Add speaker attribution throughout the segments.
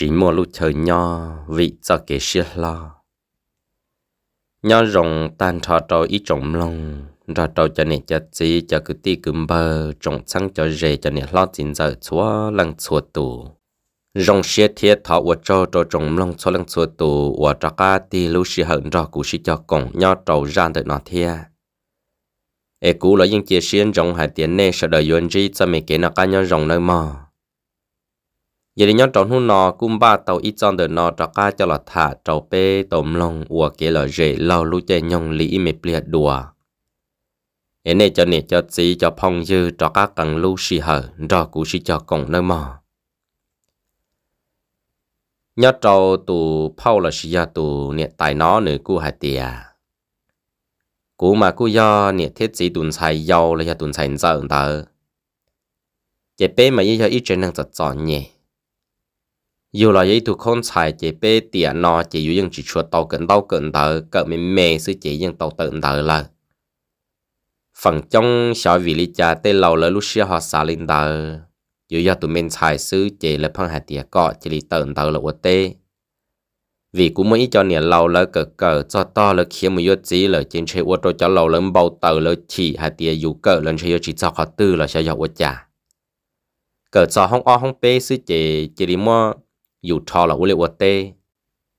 Speaker 1: chỉ mua lúc thời nho vị cho kể xia lo nho rồng tan trò trò ý trồng lông trò trò cho nên chặt gì cho cứ ti cứng bờ trồng sang cho rề cho nên lo chín giờ chúa lăng chúa tù rồng xe thiết thọ của trò trò trồng lông chúa lăng chúa tù của trò cá ti lúc xia hận trò cú xia cho cổng nho trầu ra tới nó thia ê cú là những chia xiên rồng hải tiền nè sợ đời yên gì cho mình kể nó ca nho rồng nơi mò giờ đi nhóm trộn hôn nọ cung ba tàu ít chọn được nọ trọ ca cho là thả trầu bê tôm lòng ủa kế là rễ lâu lũ chè nhông lý mệt liệt đùa ế này cho nè cho chị cho phong dư trọ ca cần lũ xì hở rò cú xì cho cổng nơi mò nhớ trâu tù phao là xì ra tù nè tài nó nữ cu hạt tìa cú mà cú do nè thiết chị tùn xài dâu là ya tùn xài dở tờ chế bê mà yêu cho ít chơi năng giật chọn nhẹ dù là giấy thuộc con xài chế bê tiền nó chỉ dù dân chỉ chuột tàu cận tàu cận tờ cỡ mình mê sư chế dân tàu tận tờ là phần trong sở vị lý cha tê lâu lỡ lúc xưa họ xả lên tờ dù do tụi mình xài sư chế là phân hạt tía cọ chỉ lý tận tờ là ô tê vì cũng mới cho nhà lâu lỡ cờ cờ cho to lỡ khiến một yếu chí lỡ trên chơi ô tô cho lâu lỡ bầu tờ lỡ chỉ hạt tía dù cỡ lỡ chơi chỉ cho họ tư là sẽ dọc ô chả cờ cho không o không bê sư chế chỉ đi mua dù trò là u lệ u tê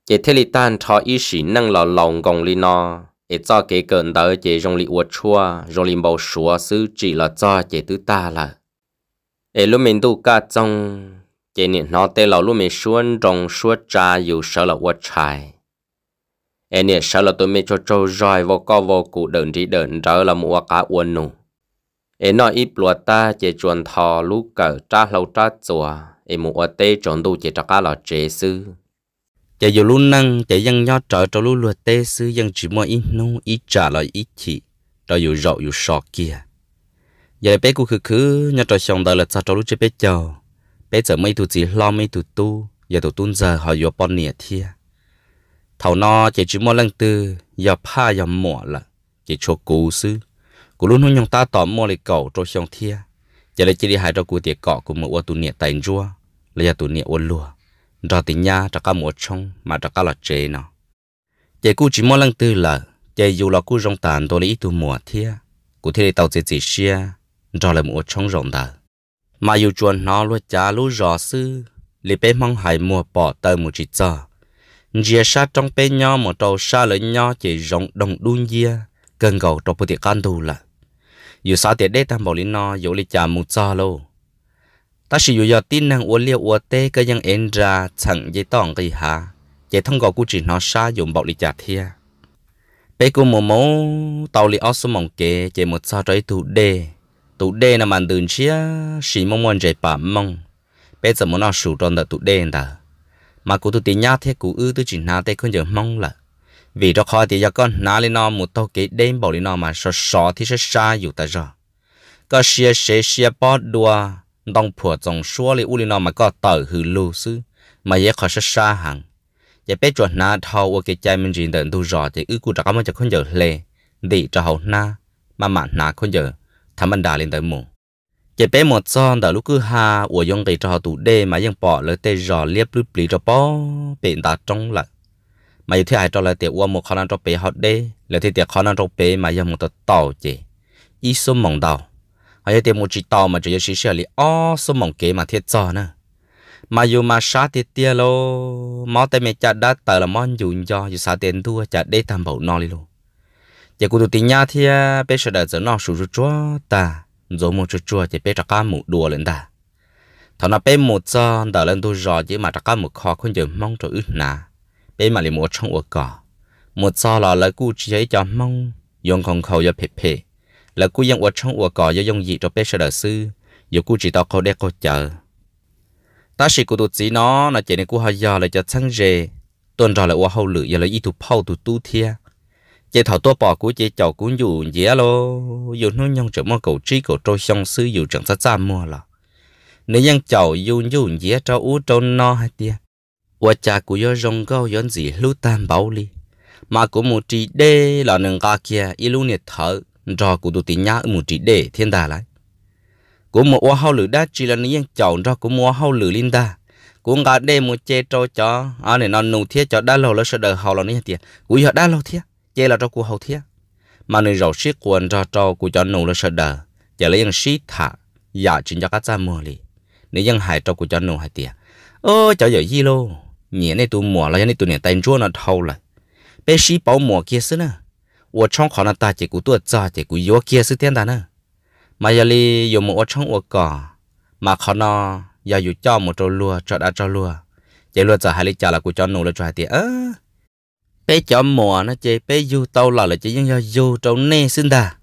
Speaker 1: chế thế li tan trò ý sĩ là lòng gồng li nó để cho cái cơn đỡ chế rong u chua rong li bầu sủa xứ chỉ là cho chế tứ ta là để lúc mình tu ca trong chế nó tê là lúc mình xuống trong suốt trà dù là u trái em nè sợ là tôi mới cho trâu rồi vô co vô cụ đợn đợn trở là mua cá uôn nụ em nói ít lúa ta chỉ chuẩn thò lú cờ tra lâu tra chùa em một ở tê trọn đồ chế trạc cá là chế sư chế dù luôn năng chế dân nhau trở cho luôn luật tê sư dân chỉ mua ít nô ít trả lại ít chỉ rồi dù rậu dù sọ kia giờ bé cứ khứ khứ nhau trở xong đời là sao cho lúc chế bé chờ bé giờ mấy tụ gì lo mấy tụ tu giờ tụ tuôn giờ họ vừa bọn nè thia thầu nó chế chỉ mua lần tư giờ pa giờ mỏ là chế cho cú sư cú luôn hôn nhong ta tỏ mua lại cầu cho xong thia giờ lại chỉ đi hại cho cú tiệt cọ của mua tụ nè tay rua là giờ tụi nè ôn lùa rồi thì nhà cho cả mùa trong mà cho cả là chế nó chế cú chỉ mỗi lần tư là chế dù là cú rong tàn tôi lấy tu mùa thia cụ thể tàu chế chỉ xia rồi là mùa trong rộng đời mà dù chuẩn nó luôn cha lú rõ sư lì bé mong hải mùa bỏ tờ mùa chỉ chờ dìa sa trong bé nho một trâu sa lợi nho chế rộng đồng đun dìa gần gầu trong bữa tiệc ăn đủ là dù sao tiệc đế tam bảo lý nó dù lì cha mù cho lâu ta sử dụng tin năng uốn liệu uốn tê cái yang en ra chẳng dễ tỏng cái hà dễ thông qua cú chỉ nó xa dùng bạo lý giả thia bé cô mồm mồm tàu lý ớt mong kê dễ một sao trái tụ đê tụ đê là màn đường chia xì mong mong dễ bà mong bé giờ muốn nó sủ tròn đợt tụ đê đã mà cú tụ tiền nhát thế cú ư tụ chỉ ná tê không giờ mong là vì đó khó thì giờ con ná lên nó một tàu kế đêm bảo lên nó mà sờ sờ thì sẽ xa dù ta rồi có xia xia xia bớt đua dong phua trong xua li u li nó mà có tờ hư lu sư mà dễ khỏi sát xa hàng giờ bé chuột na thâu ở cái chai mình chỉ đợi tu rõ thì ư cụ đã có một chỗ không giờ lề đi cho hậu na mà mà na không giờ tham mình đà lên tới mù giờ bé một son đợi lúc cứ ha ở dòng cái cho tụ đê mà dòng bỏ lỡ tê rõ liếp lướt lì cho bó bệnh ta trong lại mà giờ thế ai cho lại tiệc qua một khả năng cho bé họ đê là thế tiệc khả năng cho bé mà dòng một tao chị ý số mong đầu hay tiền một chỉ tàu mà chỉ chỉ xe li ó số mỏng kế mà thiết cho nè mà dù mà xa thì tia lô mà tay mẹ chặt đã tờ là món dùng cho dù sát tiền thua chặt để tham bảo nó li luôn. Giờ cụ tụi tin nhá thì bây giờ đợi giờ nó sụt sụt chúa ta rồi một sụt chúa thì bây giờ cá mụ đùa lên ta thằng nó bây một giờ đợi lên tôi rồi chứ mà trắc cá mụ khó không giờ mong cho ít nà bây mà li một trong ổ cả. một giờ là lấy cụ chỉ cho mong dùng con khâu cho phê phê là cô dân ở trong ở cỏ do dân dị cho bé sơ sợ sư dù cô chỉ tao câu đe câu chờ ta chỉ cú tụt gì nó là chỉ nên cú hay dò là cho sang rề tuần rồi là ở hậu lử giờ là y tụ phao tụ tu thia chỉ thảo tôi bỏ cô chỉ chầu cũng dù dễ lo dù nó nhông chở mong cầu trí cầu trôi xong sư dù chẳng sát xa mua là nếu nhân chầu dù dù dễ cho ú trâu no hay tia và cha cú do rong gao yon gì lưu tan bao li mà cú một trì đê là nâng ga kia y lưu nhiệt thở rò cụ tụ tí nhá một trí để thiên đà lại của một hoa hậu lửa đã chỉ là những chọn rò của mua hậu lửa linh đà của ngã đê một chê cho cho à này nó nụ thiết cho đã lâu là sợ đời hậu là những tiền của giờ đã lâu thiết chê là cho của hậu thiết mà nên rầu xiết quần rò cho của cho nụ là sợ đời giờ lấy những xí thả giả dạ chuyện cho các cha mùa lì nếu dân hài cho của cho nụ hài tiền ơ cho giờ gì lô nhẹ này tụ mùa là nhẹ này tụ này tên chúa nó thâu lại bé xí bảo mùa kia xứ nữa 我窗口那大姐姑多早，姐姑有几时天的呢？mà giờ li dùng một trong một cỏ mà khó giờ dù cho một trâu lúa cho đã trâu lúa chỉ lúa cho hai lý cho là của cho nụ là cho hai tiền bé cho mùa nó chỉ bé du tàu là là chỉ những giờ du trâu nè xin đà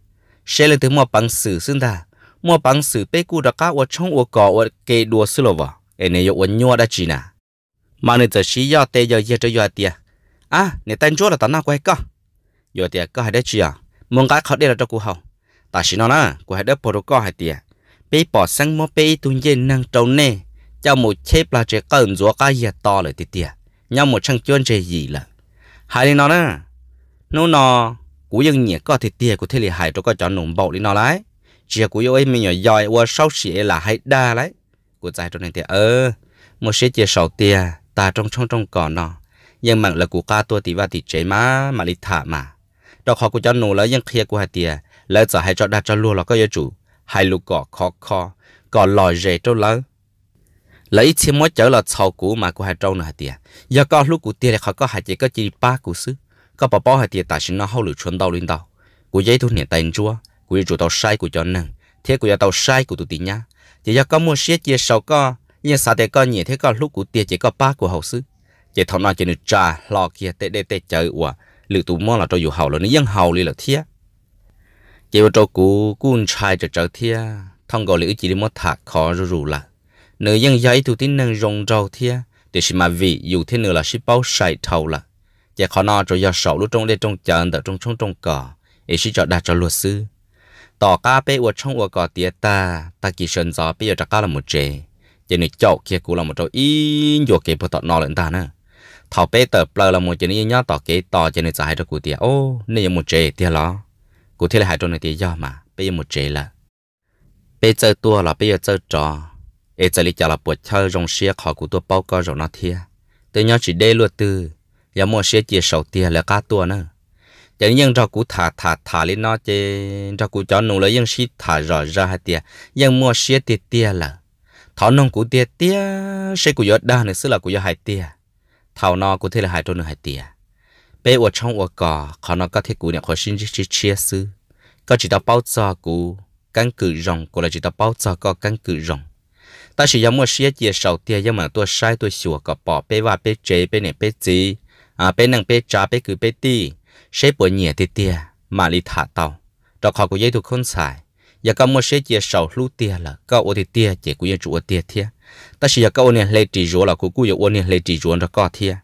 Speaker 1: sẽ là thứ mua bằng sử xin đà mua bằng sử bé cụ đã cá ở trong ở cỏ ở kê đùa xí lô vợ em này ở nhua đã chỉ nà mà nên giờ xí giờ tê giờ giờ cho giờ à nên tên chúa là tao nào quay giờ thì có hai đứa chị à muốn cái khó đi là cho cô học ta xin nó nè cô hai đứa bỏ được có hai tiền bé bỏ sang mua bé tuân nhiên năng trâu nè cho một chép là trẻ cần rúa cái gì to lại tiền tiền nhau một trang chuyên trẻ gì là hai đứa nó nè nó nó cú dân nhẹ có thịt tiền của thế lì hại cho có chọn nồng bầu đi nó lại, chỉ cú yêu em mình nhỏ giỏi qua sau sĩ là hay đa lấy cú giải trong này thì ơ ờ, một sẽ chia sáu tiền ta trong trong trong còn nó nhưng mà là cú ca tua tí và tí chế má mà đi thả mà đó họ của cho nổ là những kia của hai tia lỡ giờ hai cho đặt cho luôn là có yêu chủ hai lúc cỏ khó khó cỏ lòi rề trâu lỡ lỡ ít chỉ mới là sau cũ mà của hai trâu nữa hai tia lúc của tia họ có hai chỉ có chỉ ba của xứ có bảo bảo hai tia tại sinh nó hậu lửa chuẩn đầu lên đầu của thu nhẹ tay chúa của yêu chủ tàu sai cho nâng thế của tàu sai của tụi tì nhá chỉ giờ có mua xe chia sau có nhưng sao để có nhẹ thế có lúc của tia chỉ có ba của hậu xứ chỉ thằng nào chỉ được trả lo kia tê tê tê chơi ủa หรือตัวมอเราจะอยู่เห่าเลาเนี่ยังเห่าเลยเหรอเทียเจ้าต้กูกูนชายจะเจอเทียท่องก่อนหลอจีริมอถักขอรู้ละเนื้อยังย้ายตัวที่นั่งรงเจ้าเทียเดี๋ยวชิมาวีอยู่ที่เนื้อละชิเป้าใส่เท่าละเจ้าขอนอจะยาสาวลูกรงเล่รงเจนเดรงช่องตรงก่อเอชิจะด่าจะลวดซื้อ ต่อก้าไปอวดช่องอวดก่อเตียตาตากีเชิญจอไปอยู่จะก้าละหมดเจเจนี่เจ้าเคียกูละหมดเจ้าอินโยเก็บพอตอนอเลยตาเนอะ thảo bé tờ bờ là một chuyện ý nhớ tỏ kế tỏ cho nên giải cho cụ tia ô nên một chế tia lo cụ tia là hai trong này tia do mà bây giờ một chế là bây giờ tua là bây giờ chơi trò ấy giờ lý là buộc chơi rong xe khỏi cụ tua bao co rồi nó thia tôi nhớ chỉ đê luôn tư, giờ mua xe chia sầu tia là cá tua nữa chỉ nhưng cho cụ thả thả thả lên nó chơi cho cụ cho nụ lấy nhưng xí thả rõ ra hai tia nhưng mua xe tia tia là thảo nông cụ tia tia xe cụ giọt đa nữa xứ là cụ giọt hai tia thảo nó cũng thế là hai trôn nữa hai tiệt, bây ở trong ở cỏ khó nó có thể cú nhà khó sinh chỉ chỉ chia sư có chỉ tao bao giờ cú căn cứ rồng của là chỉ tao bao giờ có căn cứ rồng ta chỉ dám một xe chia sầu tia dám mà tôi sai tôi sửa có bỏ bê và bê chế bê này bê gì à bê năng bê trà bê cứ bê ti xếp bộ nhẹ tiệt tiệt, mà đi thả tàu đó khó của dây thuộc không xài giờ có một xe chia sầu lú tiệt là có ô tiệt chỉ của nhà chủ tiệt tia ta chỉ có ôn lấy chỉ rùa là cú cú giờ ôn lấy chỉ rùa cho có thiệt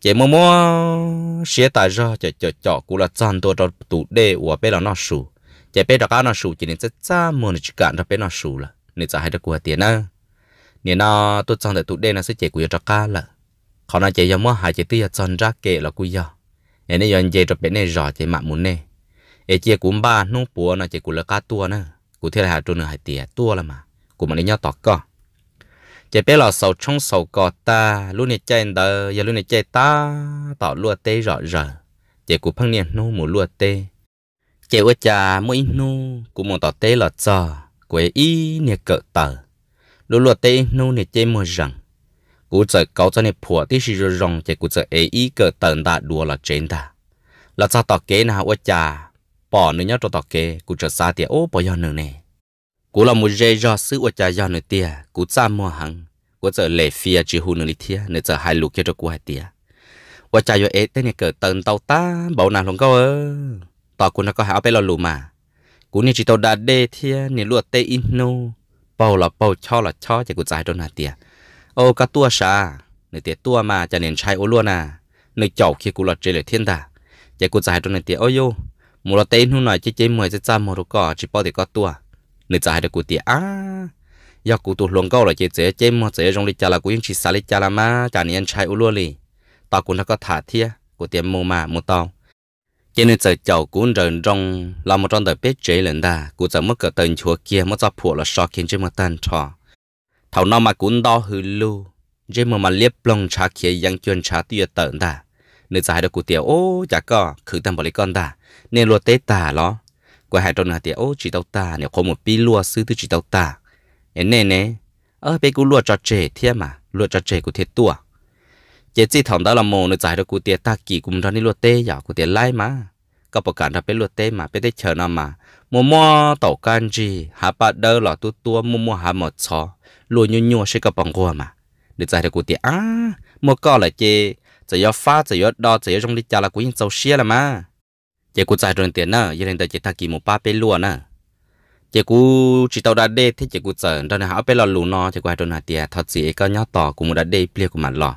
Speaker 1: chỉ mua mua xe tài ra cho cho cho cú là chăn đồ cho tủ đê của bé là nó sù chỉ bé đó cá nó sù chỉ nên rất xa mua nó chỉ cạn cho bé nó sù là nên trả hai đứa của tiền nữa nên nó tôi chăn để tủ đê nó sẽ chỉ của cho cá là họ nói chỉ giờ mua hai chỉ tiêu chăn ra kệ là cô giờ nên giờ chỉ cho bé này rõ chỉ mạng muốn này ấy chỉ cũng ba nung bùa nó chỉ của là cá tua nữa cụ thế là hai trâu nữa hai tiền tua là mà cụ mà nó nhau tọt co chỉ bé là sầu trong sầu cọ ta luôn nè chơi đờ giờ luôn nè chơi ta tỏ lúa tê rõ rờ chỉ cụ phăng niên nô mù lúa tê chỉ ở cha mỗi nô cụ một tỏ tê là trò của y nè cỡ tờ lúa lúa tê nô nè chơi mù rằng cụ chơi câu cho nè phùa tí xì rồi rong chỉ cụ chơi ế y cỡ tờ đã đùa là trên ta là sao tỏ kế nào ở cha bỏ nữa nhớ cho tỏ kế cụ chơi xa tiệt ô bỏ giờ nữa nè cú là một dây do sư của cha do nơi tia cú cha mua hàng của giờ lệ phía chỉ hù nơi tia nơi giờ hai lục kia cho cú hai tia của cha do ấy tên này cỡ tần tàu ta bảo nàng lòng câu ơ tao cú nó có hai bé lo lù mà cú này chỉ tàu đã đê thia nè lụa tê in nô bao là bao cho là cho chỉ cú giải đâu nà tia ô cá tua sa nơi tia tua mà cha nên trai ô luôn à nơi chậu kia cú là chơi lệ thiên ta chỉ cú giải đâu nà tia Ôi yo mua là tê nu này chỉ chơi mười chỉ cha mua đồ cỏ chỉ bao để có tua nửa giờ hai đứa cụ tiệt à giờ cụ tụt luồng câu rồi chơi chơi, chơi mà chơi trong lịch cha là cụ yên chỉ xả lịch cha là mà cha này anh trai u lúa đi, tao cụ nó có thả thia cụ tiền mua mà mua tao chế nửa giờ chầu cụ rồi trong là một trong đời bếp chế lần ta cụ giờ mất cả tên chúa kia mất ra phụ là so khiến chế mà tan trò thầu nó mà cụ đo hư lu chế mà mà liếp lòng cha kia yang chuyên cha tiêu tận ta nửa giờ hai đứa cụ tiệt ô giờ có khử tâm bỏ đi con ta nên luôn tết ta lo ก็หายตรงนั้นเดียวโอ้จีเต้าตาเนี่ยคงหมดปีลัวซื้อที่จตเต้าตาเอ็นเน่เน่เออไปกูลัวจอเจเทียมาลัวจอเจกูเทียตัว เจจีถอมดาละโมนึกใจเรกูเตียตากี่กุมทอนนี่ลัวเต้อยากกูเตียไล่มา ก็ประกาศทำเป็นลัวเต้มาไปได้เชิญนำมามัวมัวต่อกันจีหาปลาเดอหล่อตัวตัวมัวมัวหาหมดซอลัวยัวย่วใช้กับป๋องกัวมานึกใจเรกูเตียอ้ามัวก็เลยเจ จะยอฟ้าจะยอดดอจะยอดจงลิจาละกูยิ่งเจ้าเชี่ยละมา chỉ cú chạy rừng tiền nè giờ lên tới chỉ thắc kỳ một ba bé lúa nè chỉ cú chỉ tàu đã đê thì chỉ cú chờ ra nè hảo bé lò lù nó chỉ cú hai nà tiền thật gì có nhóc tỏ cũng đã đê plia của mặt lò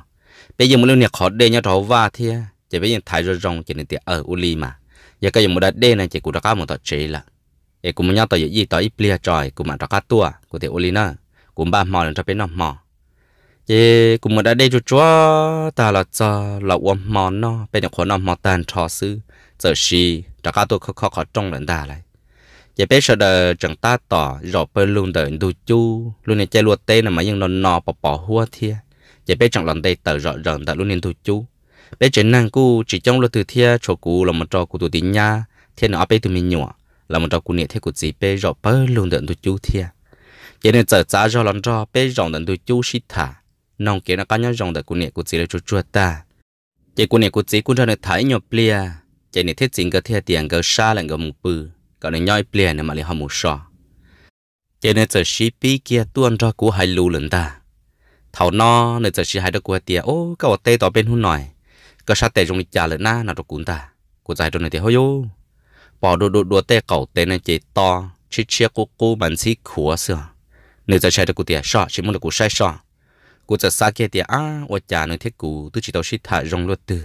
Speaker 1: bây giờ một lúc này khó đê nhau thấu va thế chỉ bây giờ thái rồi rong chỉ nên tiền ở uli mà giờ cái giờ một đã đê này chỉ cú đã cá một tọt chế là ấy cũng nhóc tỏ gì gì tỏ ít plia trời cũng mặt đã cá tua của tiền uli nè cũng ba mò lên cho bé nó mò chỉ cũng một đã đê cho chúa ta là cho là uom mò nó bên nhà khó nó mò tan trò xứ giờ xì trả cá tôi khó khó khó trong lần đà lại giờ bé sợ đời chẳng ta tỏ rõ bơi luôn đời đu chu luôn này chơi luôn tê là mà nhưng nó nọ bỏ bỏ hua thia giờ bé chẳng lần đây tờ rõ ràng đã luôn nên đu chu bé chỉ năng cú chỉ trong luôn từ thia cho cú là một trò cụ tụi tin nha thiên nó bé tụi mình nhọ là một trò cụ niệm thế của gì bé rõ bơi luôn đời đu chu thia giờ nên giờ giá rõ lần rõ bé rõ đời đu chu xí thả nông kia nó cá nhau rõ đời của niệm của gì là chuột chuột ta giờ của niệm của gì cũng ra được thấy nhọ plea. จนเทศจิงก็เทียเตียงก็ชาแหลงก็มุปือก็ในย่อยเปลี่ยนมาเลยหอมูชอ เจนจะชีปีเกียตัวนรอกูหายลูหลันตาเท่านอเนจะชีหายตะกกูเตียโอ้ก็เตต่อเป็นหุ่นหน่อยก็ชาเตจงจิจาเลยหน้านาตกุนตา กูใจตรงในเตียเฮยปอดูดูดูเตเก่าเตในเจตอชิเชียกูกูมันซีขัวเสือเนจะใช้ตะกูเตียชอชิมุตะกูใช้ชอกูจะสาเกเตียอ้าวจ่าเนื้อเทกูตุจิตเอาชิดตะจงลวดตือ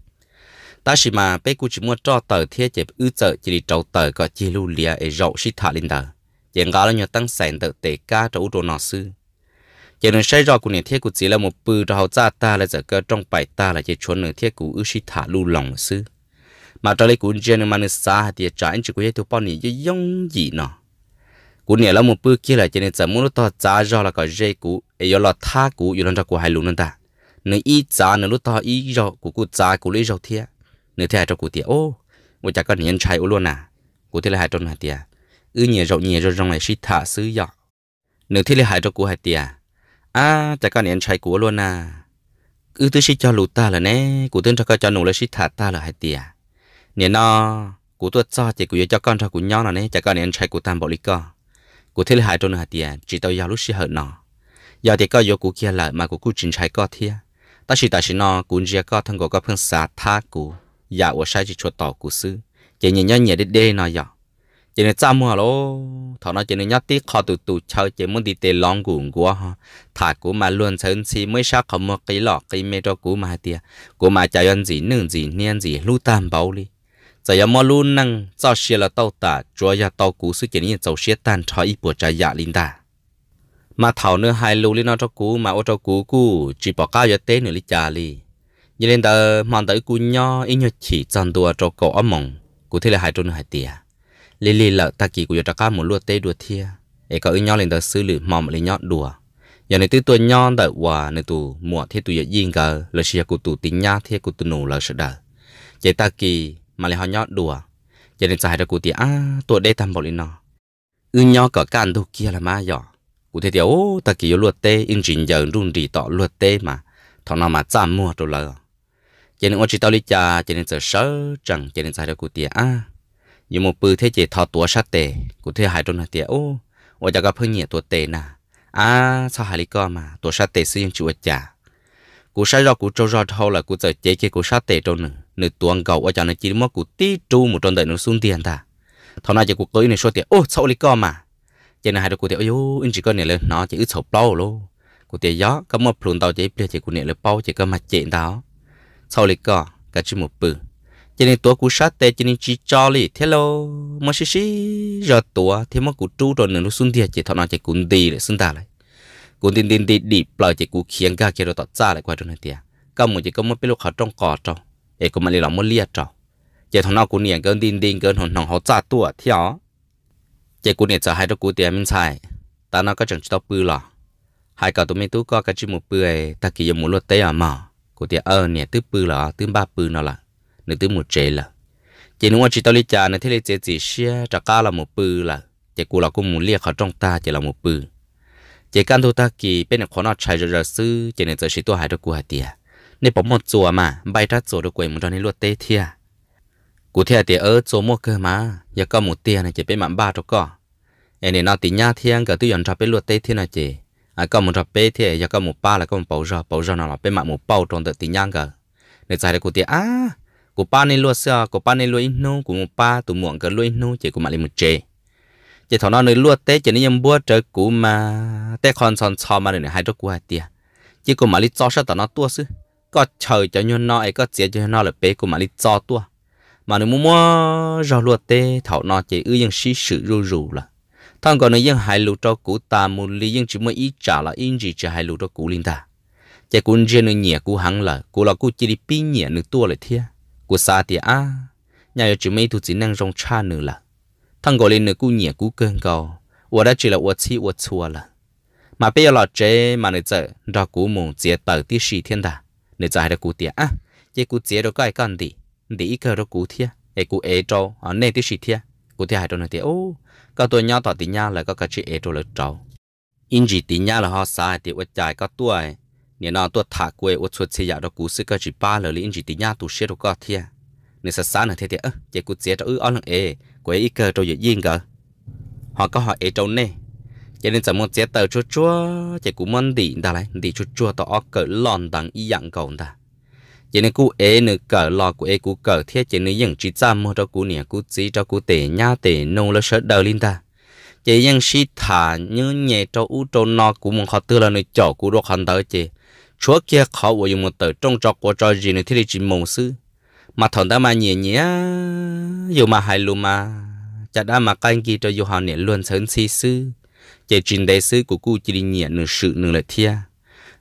Speaker 1: ta chỉ mà bé cô chỉ muốn cho tờ thiết chế ư tờ chỉ đi trâu tờ có chỉ lưu lìa ở rậu xí thả lên tờ chỉ ngã là nhiều tăng sản tờ tệ ca trâu đồ nọ sư chỉ nên xây ra của nền thiết của chỉ là một bự cho hậu gia ta là giờ cơ trong bài ta là chỉ chuẩn nền thiết của ư xí thả lưu lòng sư mà trở lại của gen mà nên xa thì trả anh chỉ có thể thu bao nhiêu giống gì nọ của nền là một bự kia là chỉ nên giờ muốn to giá ra là có dây của ấy là tha cũ, yêu lần ra của hai nữa ta nếu ít giá nếu lúc to ít rồi của cô giá của lấy rồi thiết nếu thế cho cụ tiệt ô một cha con nhân trai ô luôn à cụ thế là hai trong hai tiệt ư nhẹ rộng nhẹ rồi trong này xịt thả sứ dọ nếu thế là hai cho cụ hai tiệt à cha con nhân trai của luôn à ư tôi xịt cho lũ ta là nè cụ tên cho con cho nụ là xịt thả ta là hai tiệt nè nó cụ tôi cho chỉ cụ cho con cho cụ nhỏ là nè cha con nhân trai của tam bỏ lý co cụ thế là hai trong hai tiệt chỉ tao giao lúc xịt hận nọ giờ thì có vô cụ kia lại mà cụ cụ trình trai co thiệt ta chỉ ta chỉ nó cụ chỉ có thằng cụ có phương xã tha cụ dạ ở sai chỉ cho tỏ của sư chỉ nhìn nhau nhẹ đi đê nó dạ chỉ nên chăm hả lô thọ nó chỉ nên nhát tí khó tụ tụ chơi chỉ muốn đi tê lon của của ha thả của mà luôn sớm xí mới sắc không một cái lọ cái mê cho của mà tiệt của mà chạy ăn gì nương gì niên gì lu tam bảo đi giờ giờ mua luôn năng cho xe là tàu tả cho giờ tàu cú sư chỉ nên tàu xe tan cho ít bộ trái dạ linh đà mà thảo nữa hai lu lên nó cho cú mà ô cho cú cú chỉ bỏ cao giờ tê nữa lý trà li giờ lên tờ mòn tới cú nho ý nhớ chỉ chọn đùa cho cổ âm mộng cú thế là hai trôn hai tia lì lì lợ ta kỳ cú giờ cá một luộc tê đùa thia ấy có ý nho lên tờ sư lử mò mỏm lên nhọ đùa giờ này tư tuần nho đợi hòa này tù mùa thiết tù giờ yên gờ là xia cú tù tính nhá thiết cú tù nổ là sợ đờ giờ ta kỳ mà lại họ nhọ đùa giờ này giải ra cú tia à tôi đây tam bộ lên nó ư nho cỡ can đâu kia là ma nhỏ cụ thể thì ô ta kỳ luộc tê in trình giờ run rì tọ luộc tê mà thằng nào mà chạm mua rồi là chỉ nên chỉ tao lý cha chỉ nên giờ sớ chẳng chỉ nên sai được cụ tiệt à nhưng một bữa thế chỉ thọ tua sát tệ cụ thế hại trong là tiệt ô ô cho gặp hơn nhẹ tua tệ nà à sao hại lý con mà tua sát tệ sử dụng chủ cha cụ sai rồi cụ trâu rồi thâu là cụ giờ chế cái cụ sát tệ trong nửa nửa tuần cầu ô cho nó chỉ mất cụ tí tru một trong đời nó xuống tiền ta thọ nay chỉ cụ tới này số tiệt ô sao lý con mà chỉ nên hại được cụ tiệt ô anh chỉ có này lên nó chỉ ít sầu bao luôn cụ tiệt gió có một phun tàu chỉ bây giờ cụ này là bao chỉ có mặt chuyện tao ชาวเล็กก็กระชิมปืจะในตัวกูชัดเตจะในจีจอลีเทโลมาชิชิยอดตัวเทมกูจูดอนึู่กสุนเดียจะถอนจาจกุนดีเลยสุนตาเลยกุนดินดินดีดีปล่อยจกูเคียงก้าเคียวตัดจ้าเลยกว่าจนเดียก็มึงจะก็มึไปลูกเขาต้องกอจ่อเอกมันเลยหลอมมึงเลียจ่อจะถอนกูเนี่ยเกินดินดินเกินหนองเขาจ้าตัวเทียวจกูเนี่ยจะให้ตัวกูเตียมินใช่แต่นั่นก็จังจะต้องปืนหรอให้กับตัวเมตัวก็กระชิมปืนตะกี้ยมุลวดเตียมากูเตียเออเนี่ยตื้อปืนเหรอตื้อบ้าปืนเนาะละหนึ่งตื้อหมดเจล่ะเจนึกว่าจิตอลิจาในเทเกเจจิเชียจะก้าละหมดปืนล่ะเจกูเราก็มูเรียกเขาจ้องตาเจละหมดปืนเจกันทุตากีเป็นคนนอกชายจะซื้อเจเนี่ยจะชิตัวหายตัวกูหายเตียในผมหมดจัวมาใบทัดจัวตัวกูมึงตอนนี้ลวดเตะเทีย กูเทียเตียเออโจมัวเกอมาอย่าก็หมดเตียนะเจเป็นหมันบ้าตัวก็เอเนี่ยนอติญาเทียงกับตุยอนชอบเป็นลวดเตะเทียนะเจ à có một trò bé thì giờ có một ba là có một bầu rồi bầu rồi nào là bé mặc một bầu trong tự tình nhang cả để giải được cụ tiền à cụ ba nên luôn xưa cụ ba nên luôn nu cụ một ba tụ muộn cả luôn nu chỉ cụ mặc lên một chế chỉ thằng nó nơi luôn té chỉ nên nhầm búa trở cụ mà té con son so mà này hai chỗ cụ hai tiền chỉ cụ mặc lên cho sao tao nó tua xứ có trời cho nhau nó ấy có chia cho nó là bé cụ mặc lên cho tua mà nếu mua mua rồi luôn té thằng nó chỉ ư những sĩ sự rù rù là thằng còn nói yên hai lũ cho cũ ta một lý yên chỉ mới ý trả là yên gì chỉ hai lũ cho cũ linh ta chỉ cũng riêng nó nhẹ cũ hăng là cũ là cũ chỉ đi pin nhẹ nữa tua lại thia cũ xa thì à nhà chỉ mới tụi chỉ năng rong cha nữa là thằng còn lên nữa cũ nhẹ cũ cơn cầu 我的只了我气我错了，嘛不要老这嘛你这照顾母节到底是天的，你这还得顾点啊，这顾节都该干的，第一个都顾天，哎顾爱照啊那的是天，顾天还照那点哦。ก็ตัวย่อต่อตีนยาเลยก็กระชีเอตัวเลยเจ้าอินจีตีนยาเลยฮอสายตีวัดใจก็ตัวเนี่ยนอนตัวถากกวยวัดชดเสียดอกกูซึก็จีป้าเลยอินจีตีนยาตัวเชี่ยตัวก็เทียเนี่ยสัสานเทียเทียเออเจ้ากูเสียตัวอื้ออ่อนเอกวยอีเกอตัวใหญ่ยิ่งเกอฮอก็ฮอเอตัวเนี่ย cho nên giờ muốn chết tàu chua chua chỉ cũng muốn đi ta lại đi chua chua tao ở cỡ lòn đằng y dạng cầu ta chỉ nên cú ế nữ cờ lò của ế cú cờ thiết chỉ nên những chỉ trăm mua cho cú nè cú chỉ cho cú tể nhá tể nông là sợ đầu linh ta chỉ những sĩ thả như nhẹ cho u cho nó cú mong họ tư là nơi chỗ cú đốt hắn tới chỉ chúa kia khó vô dùng một tờ trong trọc của cho gì nữa thì đi chỉ mộng sư mà thằng ta mà nhẹ nhẹ dù mà hài lù mà chả đã mà canh kia cho dù họ nè luôn sớm si sư chỉ trình đại sư của cú chỉ đi nhẹ nửa sự nửa lại thia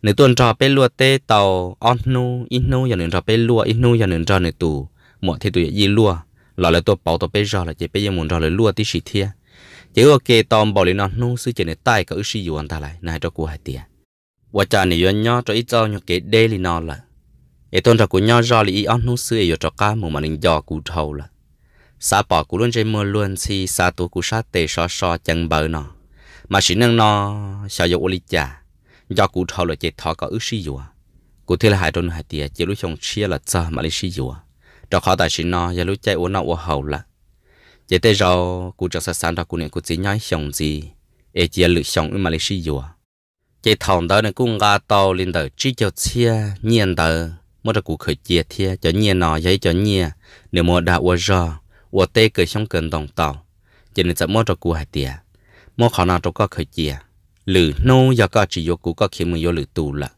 Speaker 1: nếu tuần trò bên lúa tê tàu on nu in nu giờ nửa trò bên lúa in nu giờ nửa trò nửa tù mọi thì tụi gì lúa là là tôi bảo tôi bây trò là chỉ bây giờ muốn trò là lúa tí xịt thiệt, chỉ có kê tòm bảo lên nó nu sư chỉ nửa tay cả ước dù anh ta lại này cho cụ hai tia và cha này yon nhó cho ít cho nhó kế đê li nó là ấy tuần trò của nhó rồi là ít on nu sư ấy trò cá mù mà nên dò cụ thầu là xã bỏ cụ luôn chơi mưa luôn thì xã tổ cụ sát tê so so chẳng bờ nọ, mà chỉ năng nọ sao dụ lý chả do cụ thọ là chế thọ có ước sĩ dùa à. cụ thế là hai đồn hai tia chế lúc chồng chia là chờ mà lấy sĩ dùa cho à. khó tại sĩ nó giờ lúc chạy uống nó uống hầu là chế tê rồi cụ cho sa sản đó cụ niệm cụ chỉ nhói xong gì ê chia lựa xong mà lấy sĩ dùa à. chế thòng đó này cụ ga tàu lên đời chỉ cho chia nhiên đời mỗi ra cụ khởi chia thia cho nhiên nó giấy cho nhiên nếu mua đã uống rồi uống tê cởi xong cần đồng tàu chế nên sẽ mỗi ra cụ hai tia mỗi khó nào trong có khởi chia lử nô giờ có chỉ vô cũ có khi mình vô lử là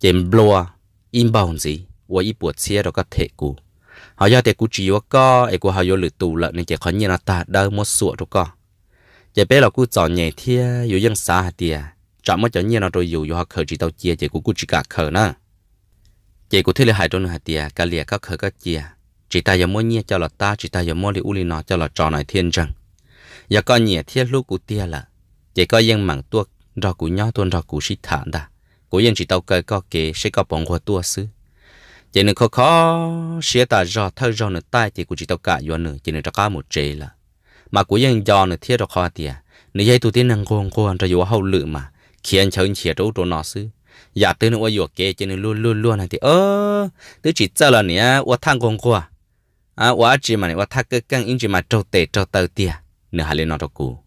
Speaker 1: chém bloa à, im bao gì và ít buộc xe đó có thể cũ họ giờ thì cũ chỉ vô có ấy họ vô lử là nên chỉ khó nhiên là ta đỡ một sụa đó có chỉ bé là cũ chọn nhẹ thia vô dân xã hạt tiề chọn một chọn nhiên rồi dù vô khởi chỉ tàu chia chỉ cũ chỉ cả khởi nữa chỉ cũ thế là hai trong hạt tiề cả lìa các khởi các chia chỉ ta giờ mua nhẹ cho là ta chỉ ta giờ mua li u li nó à cho là trò này thiên rằng giờ có nhẹ thia lúc cũ tia là chỉ có dân mảng tuộc rồi cũng nhớ tuần rồi cũng sĩ thả đã cụ yên chỉ tàu cờ có kề sẽ có bóng hoa tua xứ chỉ nên khó khó sẽ ta do thơ do nữa tai thì cũng chỉ tàu cả vô nữa chỉ nên ra cả một trề là mà cụ yên giò nữa thiết rọ khó tiệt à. nếu dây tụi tiên năng con con ra vô hậu lự mà khiến cho chơi chia đấu đồ nọ xứ giả tới nữa vô kề chỉ nên luôn luôn luôn này thì ơ tứ chỉ cho là nè ô thang con con à ô à, chỉ mà nè ô thang cái căng in chỉ mà trâu tệ trâu tàu tiệt nữa hà lên nó đó cụ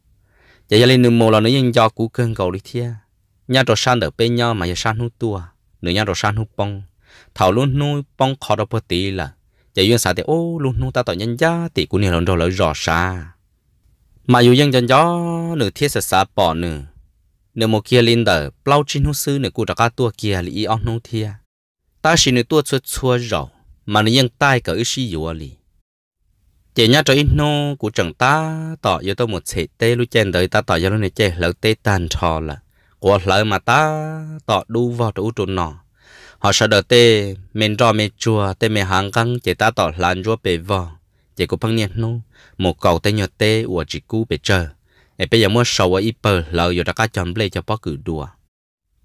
Speaker 1: giờ giờ lên nương mồ là nữ nhân cho cú cơn cầu đi thia nhà đồ san đỡ bên nhau mà giờ san hút tua nữ nhà đồ san hút bông thảo luôn nuôi bông khó đâu bớt tí là giờ duyên xã thì ô luôn nuôi ta tỏ nhân gia thì cũng nhiều lần rồi lỡ rõ xa mà dù dân dân gió nữ thiết sẽ xã bỏ nữ nữ một kia lên đời bao chín hút sư nữ cú đã cả tua kia lý ông nô thia ta chỉ nữ tua chua chua rồi mà nữ nhân tai cỡ sĩ dùa lì chị nhá cho ít nô của chẳng ta tỏ cho tôi một sợi tê lúc chen tới ta tỏ cho nó này chơi lỡ tê tàn trò là của lỡ mà ta tỏ đu vào chỗ chỗ nọ họ sợ đỡ tê mình cho mình chùa tê mình hàng căng chị ta tỏ lan chua bề vò chị cũng phăng nhiệt nô một cầu tê nhọt tê của chị cú bề chờ em bây giờ mua sầu ở bờ lỡ giờ đã cá chọn lấy cho bác cử đùa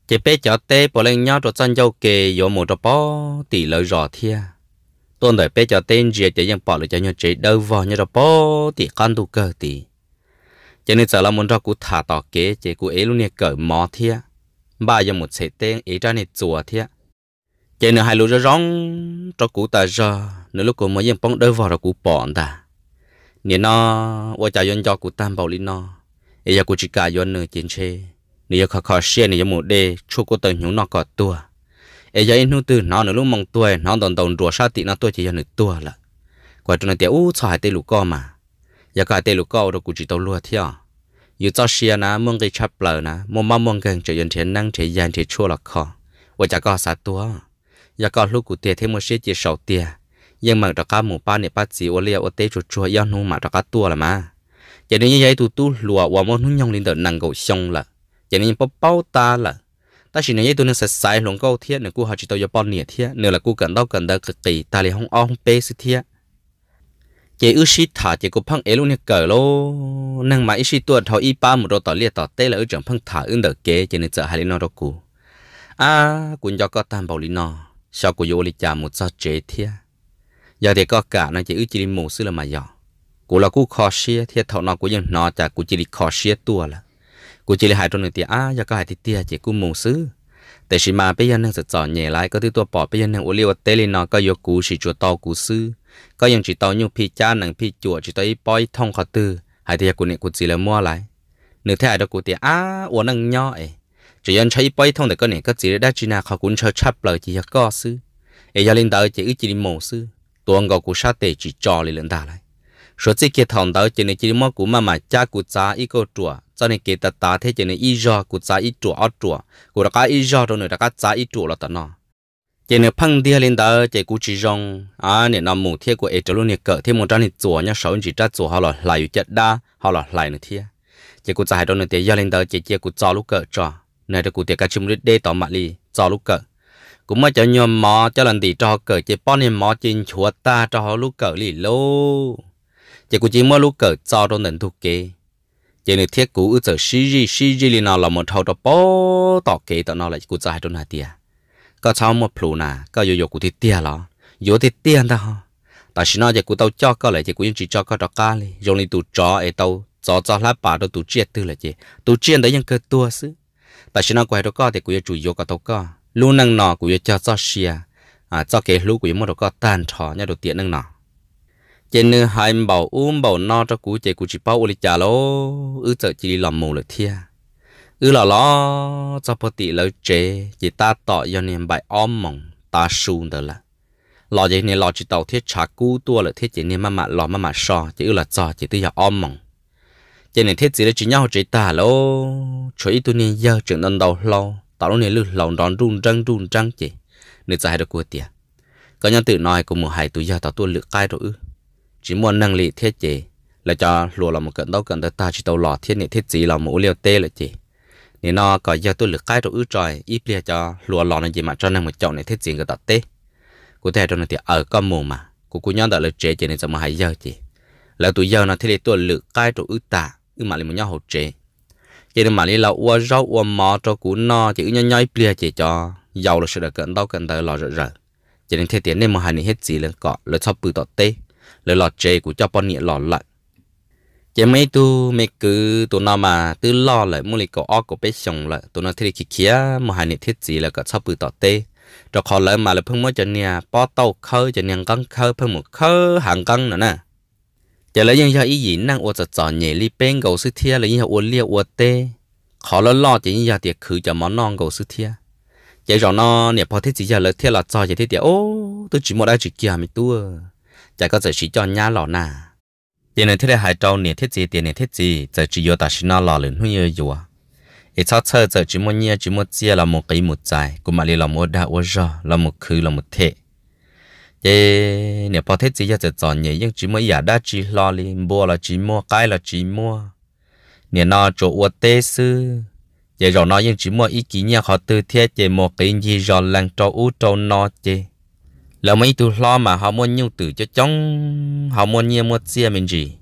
Speaker 1: chị bé cho tê bỏ lên nhau cho chân dâu kề rồi một rồi bó tỷ lợi rõ thia tuần đời bé cho tên gì chạy dân bỏ lại cho nhau chạy đâu vào nhau bỏ thì con đủ cờ thì cho nên giờ là muốn cho cụ thả tỏ kế chế cụ ấy luôn nè cởi mò thia ba giờ một sẽ tên ấy ra nè chùa thia cho nên hai lúc ra rong cho cụ ta giờ nửa lúc cụ mới dân bóng đâu vào là cụ bỏ ta nè nó qua chạy dân cho cụ tam bảo lý nó ấy giờ cụ chỉ cả dân nữa chiến chế nếu khó khó xe nếu một đê chua cụ tờ nhúng nó có tua เอยนูตือนอนลุมองตัวนอนตอนตอรัวชาตินอตัวจะยันตัวละกว่าจนเตียอู้ชายเตลูกกอมาอยากาเตลูกอเรากูจิตอลัวเที่ยวอยู่เจอเชียนะมึงกีชับเปล่านะมมามึงกันจะยันเทนนั่งเทียนเทชั่วละคอว่าจะก็สาตัวอยากาลูกกูเตีเทมเชียจีเสาเตียยังมังตะกาหมูป้าเนี่ยป้าสีโอเลียโอเตชัวชัวย้อนหูมาตะกาตัวละมาจะนี้ยัยตูตูหลัววามันุ่งยองลินเดอร์นั่งกูชงละจะนี้ป้าเป้าตาละ ta chỉ nói tôi nên sạch sai lồng câu thiệt nếu cô họ chỉ tôi nhập bọn nhẹ thiệt nếu là cô cần đâu cần đâu cực kỳ ta lại không ông bê sự thiệt chỉ ước gì thả chỉ cô phăng ấy luôn nhạc cờ lô năng mà ước gì tuột thọ y ba một đôi tỏ liệt tỏ tê là ước chẳng phăng thả ứng được kế cho nên sợ hai nó đó cô à quân cho có tam bảo lý nó sao cô vô lịch trả một sao chế thiệt giờ thì có cả nó chỉ ước chỉ một mổ là mà dọ cô là cô khó xia thiệt thọ nó của dân nó chả cô chỉ đi khó xia tua là กู chỉ là หายตรงหนึ่งตีอ้าอยากก็หายตีเตี้ยเจ้กูมงซื้อแต่ชิมาไปยันนั่งจะจอดเหญ่ไรก็ที่ตัวปอดไปยันนั่งอุลิวเตลินอก็ยกกูชิจัวตอกูซื้อก็ยังจิตอยุพี่จ้าหนังพี่จัวจิตออีปอยท่องคอตื้อหายตีกูเนี่ยกูจีแล้วมั่วไรหนึ่งแท้ดกูเตียอ้าอวนั่งย่อเอจะยันใช้ปอยท่องแต่ก็เนี่ยก็จีได้จีนาเขาคุ้นเชิดชับเลยจีก็ซื้อเอยาลินเตอร์จีอือจีมงซื้อตัวงกูชาเตจีจอเลยเลื่อนตาไร说这个糖豆就是这么古妈妈家古炸一个桌，这里给他打他就是一桌古炸一桌二桌，古大家一桌中呢大家炸一桌了的呢。这呢碰掉领导这古之中啊，你那某天古哎这路呢个天某张你做呢手你只做好了来有接单好了来呢天，这古在中呢这要领导这这古炸路个炸，那这古这个全部得到马里炸路个。cũng mới cho nhóm mò cho lần thì cho cờ chế bao nhiêu mò trên chúa ta cho họ lúc cờ lì lô chỉ cũng chỉ mới lúc cỡ cho đâu nền thuộc kế chỉ nên thiết cũ ở giờ xí gì xí gì li nào là một hậu đó bó tỏ kế tỏ nó lại cũng cho hai đôi này tiệt, có cháu một phụ nà có yo yo cũng thì tiệt lọ yo thì tiệt đó ta xin nói chỉ cũng tao cho có lại chỉ cũng chỉ cho có đó cá li rồi tụ cho ấy tao cho cho lá bà đó tụ chết tư là chỉ tụ chết đấy nhưng cơ tua xứ tại xin nói quay đó có thì cũng chủ yếu cái tao có luôn năng nọ cũng cho cho xia à cho cái lúc cũng một đó có tan trò nhà đầu tiệt năng nọ chị nữ hai bảo um bảo no cho cú chị cú chỉ bao uli chả lo ư sợ chỉ làm mù lợi thia ư lò lo cho bố tị lợi chế chị ta tỏ do niềm bài om mong ta sùn được là lo vậy nè lo chỉ tàu thiết trả cú tua lợi thiết chị niềm mà mà lo mà mà so chị ư là cho chị tự giờ om mong chị này thiết gì đó chị nhau chị ta lo cho ít tôi niệm giờ chuyện đơn đầu lo tao lúc nè lúc lòng đón run răng run răng chị nữ giải được của tiền có nhân tự nói của một hai tuổi giờ tao tu lựa cai rồi ư chỉ muốn năng lực thiết chế là cho lùa là một cận đâu cận tới ta chỉ tàu lọ thiết này thiết gì là mũ liều tê là chị nên nó có giờ tôi lực cái rồi ưu trời ít bia cho lùa lọ này gì mà cho năng một chậu này thiết gì người ta tê cụ thể trong này thì ở con mù mà cụ cụ nhon đó là chế chỉ nên sao mà hay giờ chị là tụi giờ nó thiết tôi lực cái rồi ưu ta ưu mà lại một nhau hột chế chỉ là mà lại là ua rau ua mò cho cụ no chỉ nhau nhau nhoi bia chị cho giàu là sự được cận đâu cận tới lọ rợ rợ chỉ nên thiết tiền nên mà hay này hết gì là có là cho bự tọt tê เลยหลอดเจกูเจ้าปอนเนี่ยหลอดละเจไม่ตูไม่กือตัวน้ามาตื้อล่อเลยมุลิก็ออกก็ไปส่งละตัวน่าที่ขี้เขียมหาเนี่ทเทจีแล้วก็ชอบปืนต่อเต้จะขอเลยมาเลยเพิ่งื่าจะเนี่ยป้อเต้าเขาจะเนี่ยกังเขาเพิ่งหมดเขาหางกังน่ะนะจะแล้วยังชอบอีหยินนั่งอวดจะจอดเนี่ยรีเป้งกูซื้อเทียเลยยังชอบอวดเลี้ยวอวดเต้ขอแล้วล่อจะยังชอบเดียคือจะมอนองกูซื้อเทียจะจอนอเนี่ยพอที่จีจะเลยเทียหลัดจอจะที่เดียโอ้ตัวจีหมดได้จีเกียร์ไม่ตัว chả có giờ chỉ cho nhá lọ nà tiền này thế này hai trâu nè thiết gì chỉ yêu ta xin nó lọ lên huy yêu yêu ít chỉ muốn nhia chỉ muốn chia là một cái một trái cũng mà là một đa ô là một khứ là một thế thế nè bao thiết gì giờ chọn nhỉ nhưng chỉ muốn giả đa chỉ lo lên bùa là chỉ mua cái là chỉ mua nè nó chỗ ô tê sư giờ rồi nó nhưng chỉ mua ý kiến nhà họ tư thiết về một cái gì rồi lần cho ú cho nó chơi là mấy tu lo mà họ muốn nhu tử cho chống họ muốn nhiều mua chia mình gì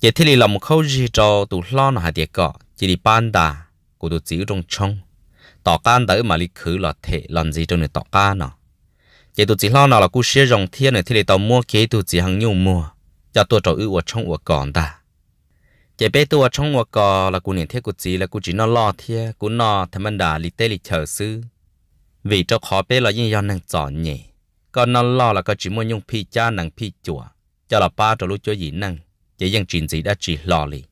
Speaker 1: chỉ thế thì làm khâu gì cho tu lo nó hạt tiệt cọ chỉ đi ban đà của tu chỉ trong trong tỏ can tới mà lý khử là thể làm gì cho người tỏ can nó chỉ tu chỉ lo nó là cú xe dòng thiên này thế thì tao mua kế tu chỉ hàng nhiều mua cho tôi cho ưu ở trong ở còn ta chỉ bé tôi ở trong ở cò là cú niệm thiết cú chỉ là cú chỉ nó lo thế cú nó thầm đà li tê lý chờ sư vì cho khó bé là như do năng chọn nhỉ còn nó lo là có chỉ muốn nhung phi cha nàng phi chùa cho là ba trò lũ chúa gì năng chỉ dân chuyện gì đã chỉ lo lì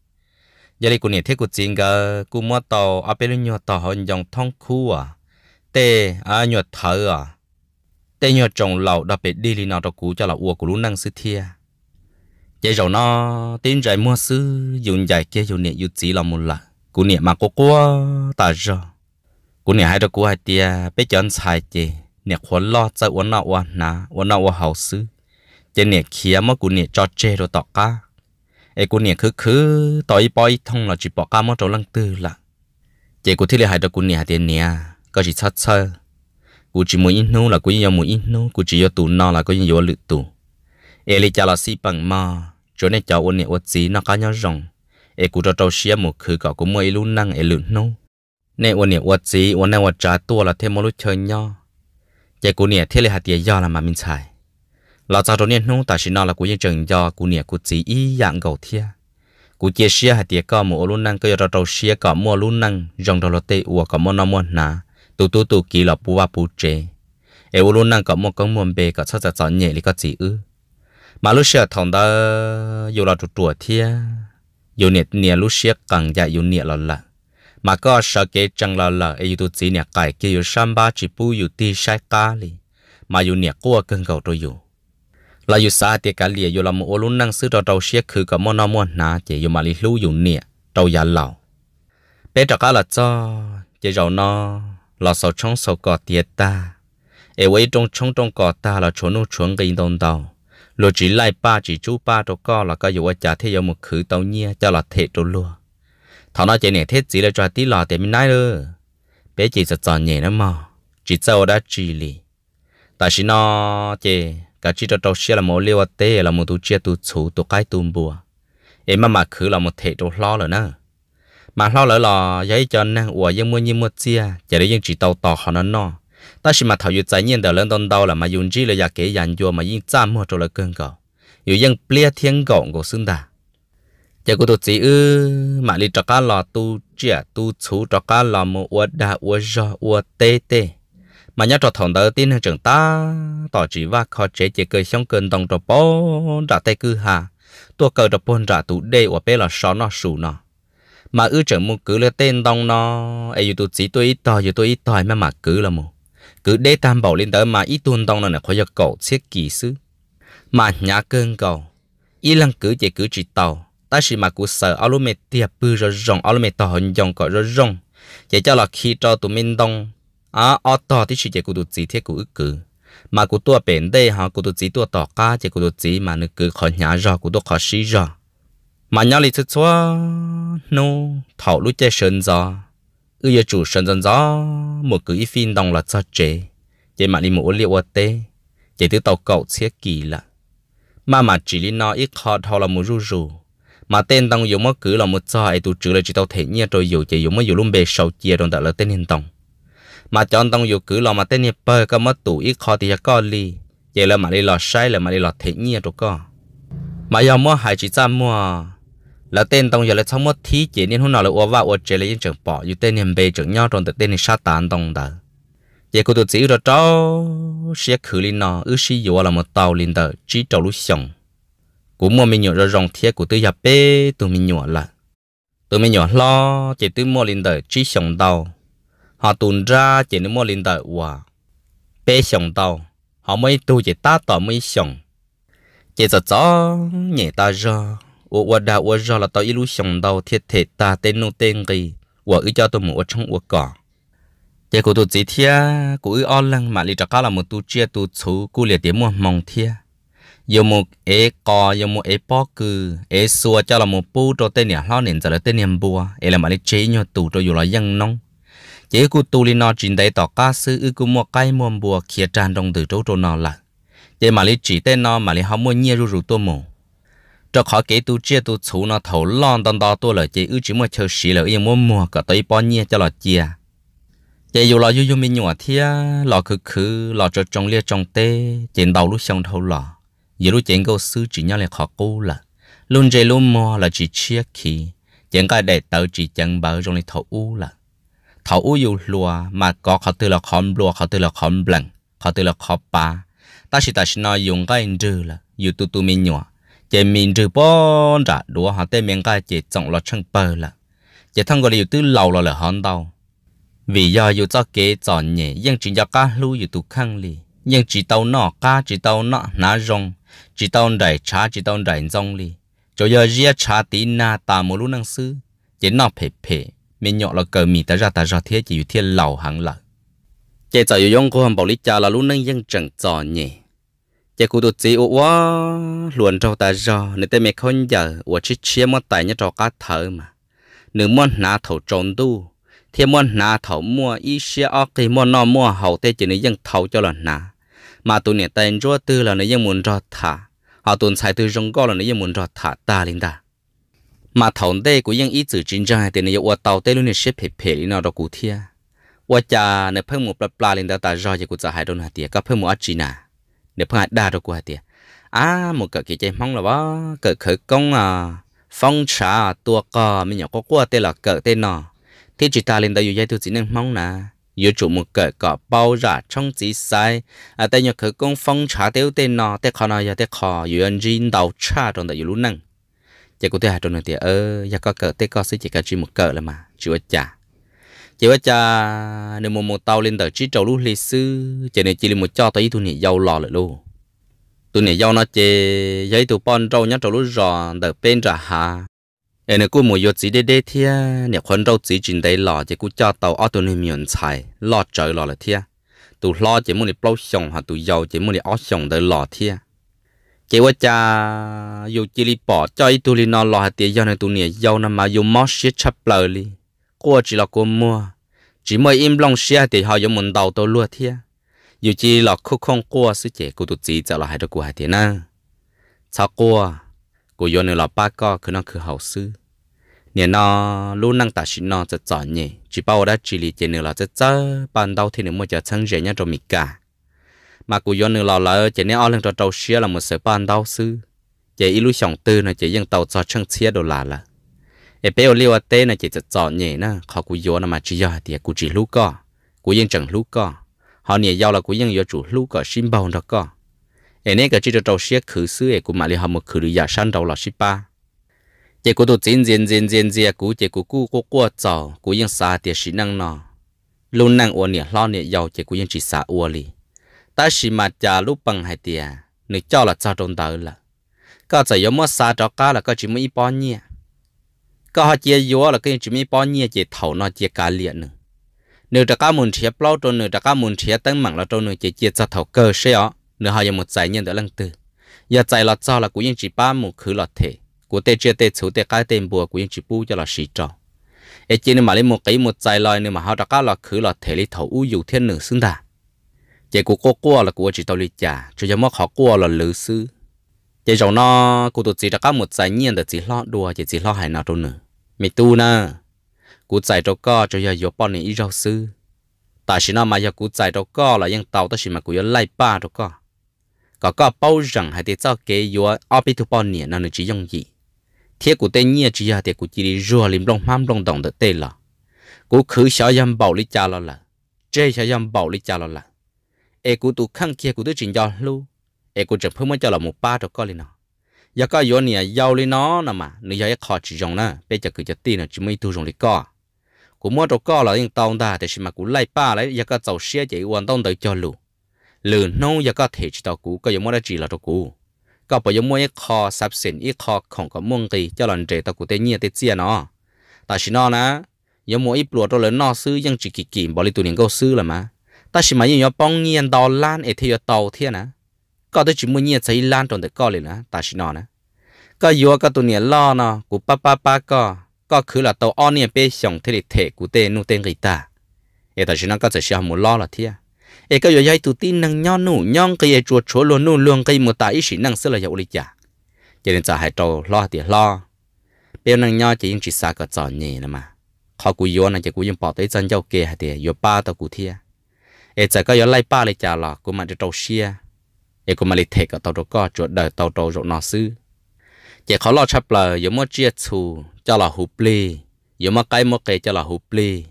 Speaker 1: giờ đi cô thế cô chuyện gờ cô mua tàu ở bên nhau tàu hơn dòng thong khu à à nhau thở à tê nhau trồng đã bị đi lì nào đó cũ cho là uo của lũ năng sư thia vậy rồi nó tin giải mua sư dùng giải kia dùng nè dùng chỉ là một lần cô nè mà cô cô ta rồi cô nè hai đó cô hai tia bé chọn sai chơi เนี่ยขวนลอจะวันนอวันนะวันนอวันเฮาซื้อจะเนี่ยเขียมกูเนี่ยจอเจโดตอกก้าไอ้กูเนี่ยคือคือต่อยปอยท่องเราจีบอกก้ามอโจลังตื้อละเจกูที่เลยหายตัวกูเนี่ยเดียเนี่ยก็จีชัดเชอกูจีมวยอินนู้ละกูยังยมวยอินนู้กูจียตูนอละกูยังยลึกตูเอลิจาลาซีปังมาจนเนี่ยจอวันเนี่ยวัดจีนอก้าเนาะรงเอกูจะเจ้าเชียมคือก็กูมวยลุ่นนั่งเอลุ่นนู้เนี่ยวันเนี่ยวัดจีวันเนี่ยวัดจ่าตัวละเทมอลุเชยเนาะ giờ cú nè thiết lập hạt tiền do là mà mình xài lọ cho đó nè nung ta xin nó là cú yên chừng do cú nè cú chỉ ý dạng gầu thia cú chia sẻ hạt tiền có mua luôn năng có giờ đầu sẻ có mua luôn năng dòng đầu lọt tê uo có mua nó mua nà tu tu tu kỳ lọ bùa bù chế eo luôn năng có mua công mua bề có cho cho cho nhẹ lý có chỉ ư mà lúc sẻ thằng đó dù là chuột chuột thia dù nè nè lúc sẻ càng dạy dù nè lọt lặng มาก็สเกจังลาลาอยู่ตัวจีเนี่ยกายเกี่ยวชั้นบาจิปูอยู่ที่ใช้กาลีมาอยู่เนี่ยกัวกังเก่าตัวอยู่เราอยู่สาเตกาเลียอยู่ลำโอลุนนั่งซื้อเราเราเชียคือกับมโนมวนนะเจียอยู่มาลิลู่อยู่เนี่ยเรายันเราเป็ดตกาละจ้อเจียเราเนาะเราสาวช่องสาวกอดเตียตาเอวยตรงช่องตรงกอดตาเราชวนุชวนกินตรงเราเราจีไล่ป้าจีจู้ป้าตะก้อเราก็อยู่ว่าจะเที่ยวมุขคือเต้าเนี่ยจะเราเทตัวลัว thằng nó chơi nè thiết chỉ là cho tí lo để mình nói nữa bé chỉ sợ chọn nhẹ lắm mà chỉ sau đã chỉ lì tại vì nó chơi cái chỉ cho trâu xe là một liều tê là một tu chia tu chủ tu cái tu bùa em mà mà cứ là một thể đồ lo rồi nè mà lo rồi là giấy cho năng ủa những mua những mua chia giờ đấy dân chỉ đầu tỏ họ nó no ta chỉ mà thầu dụ trái nhiên đầu lên đòn đầu là mà dùng chỉ là giả kế dàn dùa mà dân chăm mua cho là cơn cầu rồi dân plea thiên gọng của xương đà giờ cô tụt chỉ ư mà đi trọ cá lò tu chia tu chú trọ cá lò mồ ua đa ua gió ua tê tê mà nhớ trọ thằng đầu tiên trường ta tỏ chỉ và khó chế chỉ cười xong cơn đồng trọ bó đã tê cứ hà tua cờ trọ bôn ra tụ đê ua bé là xó nó sù nó mà ư trưởng mù cứ lấy tên đồng nó ai dù tụt chỉ tôi ít tòi dù tôi ít tòi mà mà cứ là mu cứ đê tam bảo lên tới mà ít tuôn đồng nó là khó cho cậu thiết kỳ sư mà nhá cơn cầu ý lăng cứ chỉ cứ chỉ tàu ta chỉ mà cụ sở alo mẹ tiệp bư rồi rong alo mẹ tỏ hình dòng cỏ rồi rong vậy cho là khi cho tụi mình đông à ở tỏ thì chỉ chỉ cụ tụi chỉ thiết cụ ức cử mà cụ tua bền đây họ cụ tụi chỉ tua tỏ cá chỉ cụ tụi chỉ mà nữ cứ khỏi nhả rồi cụ tụi khỏi xí rồi mà nhau lịch chúa nô thảo lúc chơi sơn gió ư giờ chủ sơn dân gió một cứ ít phim đông là cho chế chế mà đi mua liệu ở tê chế thứ tàu cậu xế kỳ lạ mà mà chỉ đi nó ít khó thôi là mua rù rù mà tên tông dùng mất cử là một sao ai tụ trừ là chỉ tao thể nhia rồi dù chỉ dùng mất dù luôn bề sầu chia đồng tạo là tên hiện tông mà chọn tông dùng cử là mà tên nhia bơi có mất tụ ít khó thì cho co ly vậy là mà đi lọ sai là mà đi lọt thể nhia rồi co mà giờ mua hai chỉ ra mua là tên tông giờ là xong mất thí chỉ nên hôm nào là ua vào ua chế là yên trưởng bỏ dù tên hiểm bề trưởng nhau rồi tên này sát tán tông đó vậy cô tụt chỉ rồi cháu sẽ khử lên nó ư sĩ dù là một tàu linh tờ chỉ trâu lúc xong cú mua mình nhỏ rồi rong thiệt của tôi nhập bê tôi mình nhỏ là tôi mình nhỏ lo chỉ tôi mua lên đời chỉ sống đầu họ tuôn ra chỉ nên mua lên đời hòa bê sống đầu họ mới tu chỉ ta tỏ mới sống chỉ giờ gió nhẹ ta ra ô ô đã ô ra là tao ít lúc sống đầu thiệt thiệt ta tên nô tên gì ô ít cho tôi mua trong ô cỏ chỉ của tôi chỉ thiệt của ít o lăng mà lý trả cá là một tu chia tu chú của liệt điểm mua mong thiệt yo một e ko yo một e po cứ e sua cho là mu pu to tên nhà lo nền giờ là tên nhà bùa e là mà đi chế nhau tù cho yo là dân nông chế cụ tu li nó chín đấy tỏ ca sư ư cụ mua cây mua bùa kia tràn trong từ chỗ chỗ nào là chế mà đi chỉ tên nó mà đi không mua nhiều ru ru tôi mu cho khó kế tu chia tu chú nó thấu lon đòn đò tu là chế ư chỉ mua chơi xí là yên mua mua cả tới bao nhiêu cho là chia chế yo là yo yo mình nhỏ thia lọ khứ khứ lọ cho trong lia trong tê chế đầu lúc xong thâu lọ giờ lúc chàng cô sư chỉ nhau là khó cô là luôn chơi luôn mò là chỉ chia khi chàng có để tớ chỉ chẳng bảo trong này thầu u là thầu u dù lùa mà có khó tư là khó lùa khó tư là khó lằng khó tư là khó ba ta chỉ ta chỉ nói dùng cái anh là dù tu tu chỉ mình trừ bốn ra đùa họ tên mình cái chỉ trọng là chân bờ là chỉ thằng gọi là dù lâu là là hòn đau vì do dù cho kế chọn nhẹ nhưng chỉ do cá lưu dù tu khăng lì nhưng chỉ tàu nọ cá chỉ tàu nọ ná rong chỉ tao đại cha chỉ tao đại rong li cho giờ ria cha tí na ta một lúc năng sư chỉ nó phê phê mình nhọ là cờ mì ta ra ta ra thế chỉ thiên lầu hàng lợ chế giờ yong cô hầm bảo lý cha là lúc năng dân chẳng trò nhỉ chế cụ tụt gì quá luồn trâu ta ra nên ta mẹ không giờ và chỉ chia mất tài nhất trò cá thở mà nếu muốn nà thầu trốn tu thì muốn nà thầu mua ít xe ở cái muốn nó mua hậu thế chỉ nên dân thầu cho là nà mà tụi nè tên rõ tư là nãy giờ muốn rõ thả họ tụi xài tư rong go là nãy giờ muốn rõ thả ta linh ta mà thằng đây của những ý chữ chính ra thì nãy giờ tàu tê luôn nè xếp hẹp hẹp nó đó cụ thia và cha nè phơi một bát bát linh ta ta rõ giờ của cha hai đôn hạt tiệt các phơi một chỉ nà nè phơi đa đó cụ hạt tiệt à một cái cái mong là bó cái khởi công à phong trà à, tua cò mình nhỏ có qua tê là cỡ tên nọ thì chỉ ta lên đây dù dây tôi chỉ nên mong nè chủ một có bao 有主木个个包热冲子晒，啊！但若佢讲风茶掉啲喏，啲可能有啲可有人煎到差中的有路能，一个啲系中的啲呃，一个个啲个是一个主木个啦嘛，主一家，主一家，你冇冇到 lên à, đầu dạ chỉ tiền trong chỉ chỉ chỉ có có có hai một một là mà tàu lên trâu lú lịch sử, chỉ này chỉ là một cho tới thu này giàu lò lại luôn, thu này giàu nó chỉ, giấy tụi bọn trâu nhá trâu lú ròn, đợt bên trả hà nên cô mua yếu chỉ để để thia con rau chỉ chỉ để lò chỉ cô cho tàu autonomy xài lò trời lò là thia tụ lò chỉ muốn đi bao xong hoặc tụ giàu chỉ muốn đi ở xong để lò thia chỉ ว่าจะอยู่จิลิปอจอยตุลินอลอหาเตียยอนตุเนี่ยยอนมาอยู่มอชิชับเปลลีกัวจิลกัวมัวจิมอยอิมลองเชียเตียหอยมุนดาวตัวลัวเทียอยู่จิลอคุคงกัวสิเจกูตุจีจะลอหาตะกูหาเตียนะชากัวกูโยนเราป้าก็คือน้องคือเฮาซื้อเนี่ยนอลู่นั่งตัดสินนอจะจอดเนี่ยจีเป้าได้จีรีเจนเราจะเจอปันเต้าที่หนึ่งมันจะชั้งเจนี่ยจะมีกามากูโยนเราเลยเจนี่เอาเรื่องเราเจ้าเชียเราหมดเสียปันเต้าซื้อเจอีลู่สองตื้อนะเจยังเต้าจอดชั้งเชียดอลลาร์ละเอเปอเรียกว่าเต้นะเจจะจอดเนี่ยนะเขากูโยนมาจียอเดียกูจีลูกก็กูยังจังลูกก็เขาเนี่ยยาวเรากูยังโยจูลูกก็ชิมเบาดอกก็ em nè cái chỉ cho trâu xe khử sư em cũng mà đi học một khử đi giả san đầu là ship ba chỉ có đồ diễn diễn diễn diễn diễn cũ chỉ có cũ có qua trò cũ vẫn xa tiền sĩ năng nọ luôn năng uo nè lo nè giàu chỉ cũ vẫn chỉ xa uo li ta sĩ mà cha lúc bằng hai tiền nếu cho là cho trong đời là có chỉ có mất xa cho cá là có chỉ mới bao nhiêu có họ chia yếu là cái chỉ mới bao nhiêu chỉ thầu nọ, chỉ cá liền nữa nếu ta cá muốn chia bao trâu nếu ta cá muốn chia tăng mảng là trâu nếu chỉ chia cho thầu cơ sẽ ó nữa họ dùng một giải nhân được lăng từ giờ giải lọt sau là cũng những chỉ ba một khứ lọt thể của tê chia tê chủ tê cái tên bùa của những chỉ bu cho là sĩ trò ấy chỉ nên mà lấy một cái một giải lòi nên mà họ đã cá lọt khứ lọt thể lấy thầu u thiên nữ xứng đà chỉ của cô cua là của chỉ tao lấy già, cho cho mất họ cua là lữ sư chỉ trong nó cô tụt chỉ đã cá một giải nhân được chỉ lo đùa chỉ chỉ lo hài nào đâu nữa mẹ tu nè cú chạy đâu có cho giờ dọc bọn này ít rau sư tại sao mà giờ cú chạy đâu có là những tàu tới mà cú giờ lai ba đâu có có có bao rằng hay để cho cái yo opi tu bao nhiêu nó chỉ dùng gì thế của tên nhiên chỉ hay để của chỉ đi rùa lim rong ham rong đồng được tên là của khử sợ dâm bảo lý cha lo là chơi sợ dâm bảo lý cha lo là e của tu khăng kia của tu chỉ do lu e của chẳng phương cho là một ba được coi lên nó giờ có yo nè giàu lên nó nè mà nếu giờ khó chỉ dùng nè bây giờ cứ cho tin là chỉ mới tu dùng để co, của mua đồ coi là những tông ta thì mà của lại ba lấy giờ có tàu xe chạy hoàn toàn được cho lu lử nô giờ có thể chỉ tàu cũ có giống mua chỉ là tàu có bởi giống mua ít kho sắp xỉn ít kho không có muôn kỳ cho lần trẻ tàu cũ tây nhiên tây chia nó ta chỉ nó nè giống mua ít lúa tàu lớn nó sư nhưng chỉ kỳ kỳ bỏ những câu sư là mà ta chỉ mà nhiều bông nhiên đào lan ở theo tàu thế nè có tới chỉ mua nhiên thấy lan trong tới co nè ta chỉ nó nè có yếu có tụi nhiên lo nó của pa có cứ là tàu on nhiên bê xong thì thể của tên nu tên ta ở ta chỉ nó có một lo là thế e cái giờ dây tụt tin năng nhon nụ nhon cái e chúa luôn luôn cái một tại sĩ năng sẽ là dậu lý giả cho nên giờ hai trâu lo thì lo bây năng nhon chỉ chỉ xa cả giòn nhẹ mà họ cú yếu này chỉ cú dùng bỏ chân dâu kia thì yếu ba tao cú thia e giờ cái lấy ba lấy trả lọ cú mà để trâu xia e cú mà lấy thề cả tao trâu đời tao trâu rộng nó sư chỉ khó lo chấp lời yếu mua chia chu cho là hụp ly yếu mua cái mua cái là hụp ly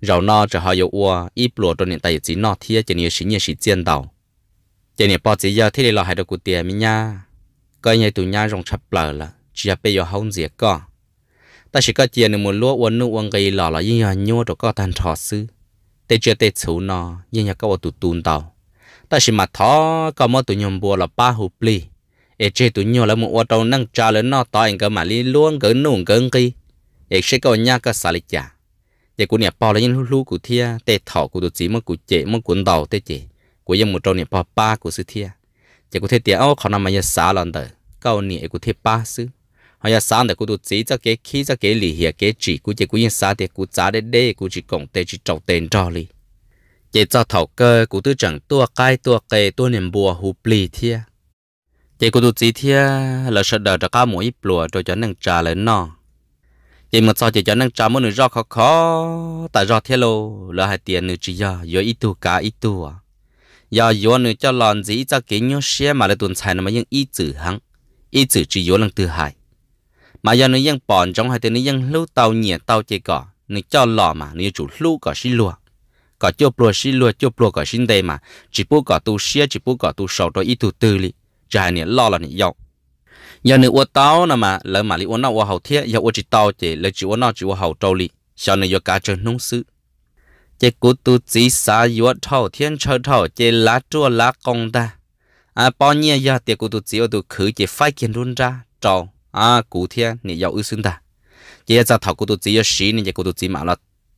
Speaker 1: rau no cho họ yêu ua ít lúa cho hiện tại chỉ no thiê cho nên sinh nhật sinh tiền đầu cho nên bao giờ thế là hai đứa cụ tiền mi nha coi như tụi nhau rong chập lờ là chỉ bây giờ không gì có ta chỉ có tiền một lúa uốn nu uốn gây lò là như nhau nhua cho có tan trò sư tê chưa tê chú nó như nhau có tụi tụt đầu ta chỉ mà thó có mỗi tụi nhau bùa là ba hụp li ê chê tụi nhau là một ô tô nâng trà lớn nó to anh cơ mà li luôn cỡ nung cỡ cây. ê sẽ có nhau có xả lịch chả giờ của nè bao là những lú lú của thia tê thọ của tụt chỉ mà của chế mà cuốn đầu để chế của dùng một trâu nè bao ba của sư thia giờ của thế tiền ô khó nằm mà giờ xả lần tờ câu nè của thế ba sư họ giờ xả để của tổ chỉ cho cái khí cho cái lì hiệp cái chỉ của chế của yên xả để của giá để để của chỉ công để chỉ trâu tiền cho li chế cho thầu cơ của tư chẳng tua cai tua kề tua niệm bùa hụp lì thia chế của tổ chỉ thia là sợ đờ cho cá mũi bùa rồi cho nâng trà lên nọ thì một sau chỉ cho năng trả mỗi nửa rau khó khó tại rau thế lô là hai tiền nửa chỉ giờ giờ ít tu cả ít tu à giờ giờ nửa cho lòn gì cho kiến nhau xé mà lại tồn tại nó mà những ít chữ hăng ít chữ chỉ giờ lần thứ hai mà giờ nửa những bọn trong hai tiền nửa những lưu tàu nhẹ tàu chỉ cỏ nửa cho lò mà nửa chủ lưu cả xin lúa cả chua plua xin lúa chua plua cả xin đầy mà chỉ bu cả tu xe chỉ bu cả tu sầu đó ít tu tư li chỉ hai nửa lo là nửa dọc giờ nữa uống tao nè mà lỡ mà li uống nó uống hậu thiết giờ uống chỉ tao chỉ lỡ chỉ uống nó chỉ uống hậu trâu li sau này giờ cá chơi nông sự chỉ cố tu chỉ xa uống thâu thiên chơi thâu chỉ lá chua lá công ta à bao nhiêu giờ thì cố tu chỉ ở tu khử chỉ phải kiên luôn ra trâu à cố thiên này giờ ư sinh ta chỉ ra thâu cố tu chỉ ở xí này chỉ cố tu chỉ mà là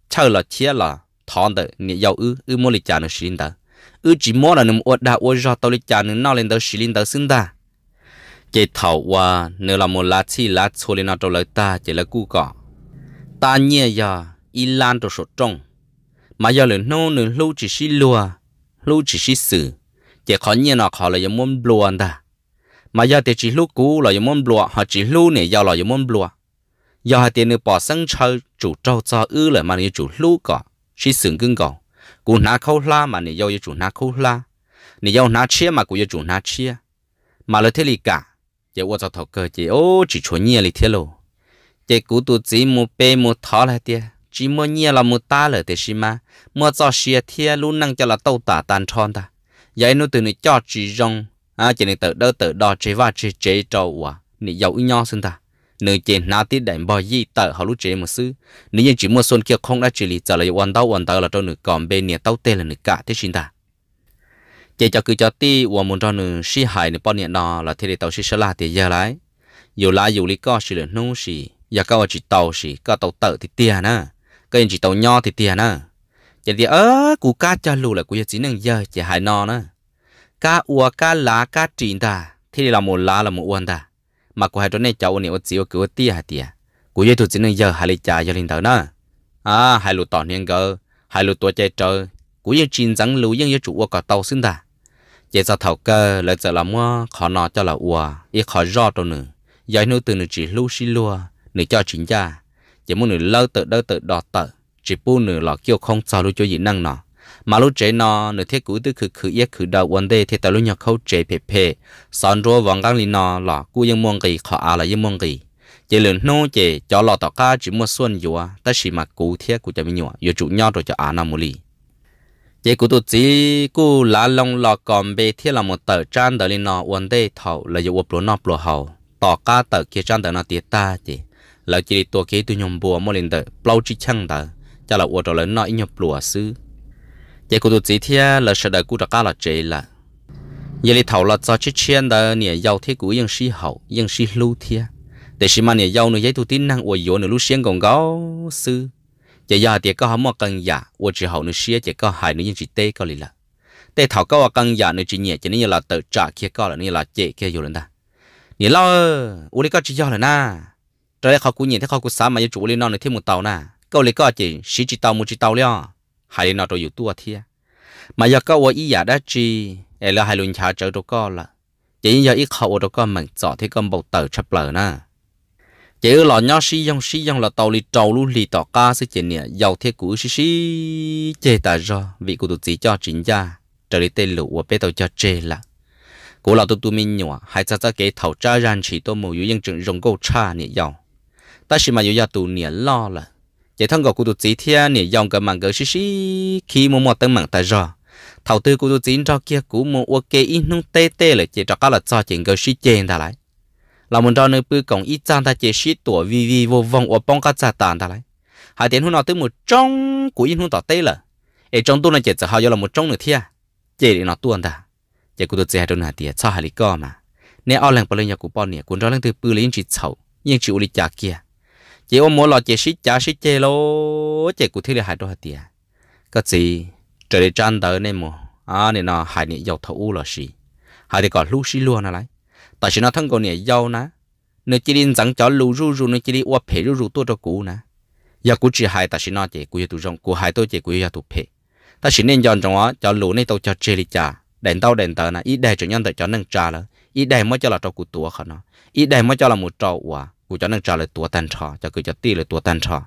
Speaker 1: chơi là chia là thằng đó này giờ ư ư mua lịch trả nó xí ta ư chỉ mua là nó uống đã uống ra tao lịch trả nó nào lên đó xí lên đó sinh ta chỉ thầu qua nếu là một lát chi lát xô lên nó trâu lấy ta chỉ là cu cỏ ta nhẹ giờ y lan trâu sốt trông mà giờ lớn nô nửa lưu chỉ xí lùa lưu chỉ xí sử chỉ khó nhẹ nào khó là giống muốn lùa anh ta mà giờ thì chỉ lúc cũ là giống muốn lùa họ chỉ lưu này giờ là giống muốn lùa giờ hai tiền nữa bỏ sang chơi chủ trâu cho ư lại mà nếu chủ lưu cỏ xí sừng cưng cỏ cú ná khâu la mà nếu giờ chủ ná khâu la nếu giờ ná chia mà cú giờ chủ ná chia mà lời thế lì cả chị vợ cho thọ cơ chị ô chỉ chuẩn nhia lì thế lô chị cú tu chỉ mua bê mua thọ lại tia chỉ mua nhia là mua ta lại thế xí mà mua cho xia thế luôn năng cho là tàu tả tan tròn ta vậy nó từ nó cho chỉ rong à chỉ nó tự đỡ tự đo chế và chế chế trâu à nó giàu nhau xin ta nữ chị nào tiết đệm bò gì tự họ lúc chế một sư nếu như chỉ mua xuân kia không đã chỉ lì trở lại quan tàu quan tàu là cho nó còn bên nhà tàu tê là nó cả thế xin ta chỉ cho cứ cho ti và muốn cho nữ si hài nữ bao nhiêu đó là thế để tàu si sơ la thì giờ lại dù lá dù lý co si là nu si giờ cao chỉ tàu si cao tàu tự thì tiền nữa cái chỉ tàu nho thì tiền nữa chỉ thì ơ, cú cá cho lù là cú giờ chỉ nâng giờ chỉ hài nò nữa cá uo cá lá cá trìn ta thế là một lá là một uo ta mà cú hai cho nên cháu này chỉ cú tia hạt tia cú giờ thuộc chỉ nâng giờ hài lý cha giờ linh thở nữa à hai lù tỏ niên cơ hai lù tua chơi chơi cú giờ chín răng lù nhưng giờ chủ uo cả tàu xin ta chỉ cho thầu cơ lại giờ làm mua khó nọ cho là ua ít khó rõ đâu nữa giải nữ từ nữ chỉ lưu xí lua nữ cho chính cha chỉ muốn nửa lâu tự đâu tự đọt tự chỉ bu nửa lọ kêu không sao lưu cho gì năng nọ mà lúc chế nọ nửa thiết cũ tư khử khử yết khử đầu vấn đề thì tao lúc nhọc khâu chế phê phê son rùa vòng gang lì nọ lọ cú yên muôn gì khó à là yên muôn gì chỉ lượng nô chế cho lọ tọt ca chỉ mua xuân dùa ta chỉ mặc cú thiết của cho mình nhỏ giờ chủ nhau rồi cho à nằm một lì chỉ cụ tôi chỉ cụ lá lông lò còn bê thiết là một tờ trang đó lên vấn đề đây thầu là dụ bùa nó bùa hầu tỏ ca tờ kia trang đó nó tiệt ta chỉ là chỉ đi tua kia tụ nhom bùa mua lên tờ bao chỉ chăng tờ cho là uốn đó lớn nó nhập bùa xứ. chỉ cụ tôi chỉ thiết là sợ đời cụ tờ ca là chế là giờ đi thầu là do chỉ chiên đó nè giàu thiết cụ yên sĩ hậu yên sĩ lưu thiết để xem mà nè giao nữa giấy tụ tin năng uốn yếu nữa lúc xiên còn gấu xứ giờ giờ thì có họ mua cần giả và chỉ hậu nữa xía chỉ có hai nữa những chỉ tê có lì là tê thảo có và cần giả nữa chỉ nhẹ chỉ nên là tự trả kia có là nên là chế kia rồi đó nhớ lo u lý có chỉ do là na trời họ cũng nhẹ thế họ cũng sáng mà chủ lý nó nữa thêm một tàu na câu lý có chỉ xí chỉ tàu một chỉ tàu liền hai nó rồi tua thia mà giờ có và ý giả đã chỉ là hai luôn trả trở đồ có là chỉ giờ ít khẩu đồ có mình chọn thì con bầu tờ chấp lờ na chỉ là nhau xí dòng xí dòng là tàu đi trầu luôn đi tàu ca sẽ chuyện nè giàu thế cũ xí xí chê ta do vị của tụi chỉ cho chính gia trở đi tên lụa và bé tàu cho chê là cố là tụi tôi mình nhỏ hai cho cha kế thầu cha ran chỉ tôi mù yếu dân trường rồng câu cha nè giàu ta chỉ mà yếu gia tụi nè lo là chỉ thằng gò của tụi chỉ thia nè giàu cái mảng cái xí xí khi mua mua tăng mảng ta do thầu tư của tụi chỉ cho kia cũ mua ok in nung tê tê là chỉ cho cá là cho chuyện cái xí chê ta lại là một trong những bức cổng ít trang ta chỉ shit tuổi vi vi vô vong ở bóng cá cha tàn ta lại hai tiếng hôm nào tới một trong của yên hôm tỏ tê là ở trong tu là chỉ hai giờ là một trong nữa thia chỉ để nó tuôn ta chỉ cụ được chỉ hai tuần là tiệt sao hai lý co mà nếu ao làng bao nhà cụ bọn nè cũng đó làng từ bự lên chỉ xấu nhưng chịu lý trả kia chỉ ôm mỗi lọ chỉ shit trả shit chê lô chỉ cũng thế là hai đôi tiệt cái gì trời lại trang tới nên mồ à nên nó hai nè giàu thấu là gì hai thì còn lưu xí luôn à lại ta sao nó thân còn nhẹ giàu nè nếu chỉ đi dẫn cho lù rù rù nếu chỉ đi uất phê rù rù tôi cho cũ nè giờ cũ chỉ hai ta sao nó chỉ cũ tụ rong cũ hai tôi chỉ cũ giờ tụ phê ta chỉ nên chọn trong đó cho lù này tôi cho chơi đi chả đèn tao đèn tờ nè ít đèn cho nhân tờ cho nâng trà lỡ ít đèn mới cho là cho cũ tua khờ nó ít đèn mới cho là một trâu quả cũ cho nâng trà là tua tan trò cho cũ cho ti là tua tan trò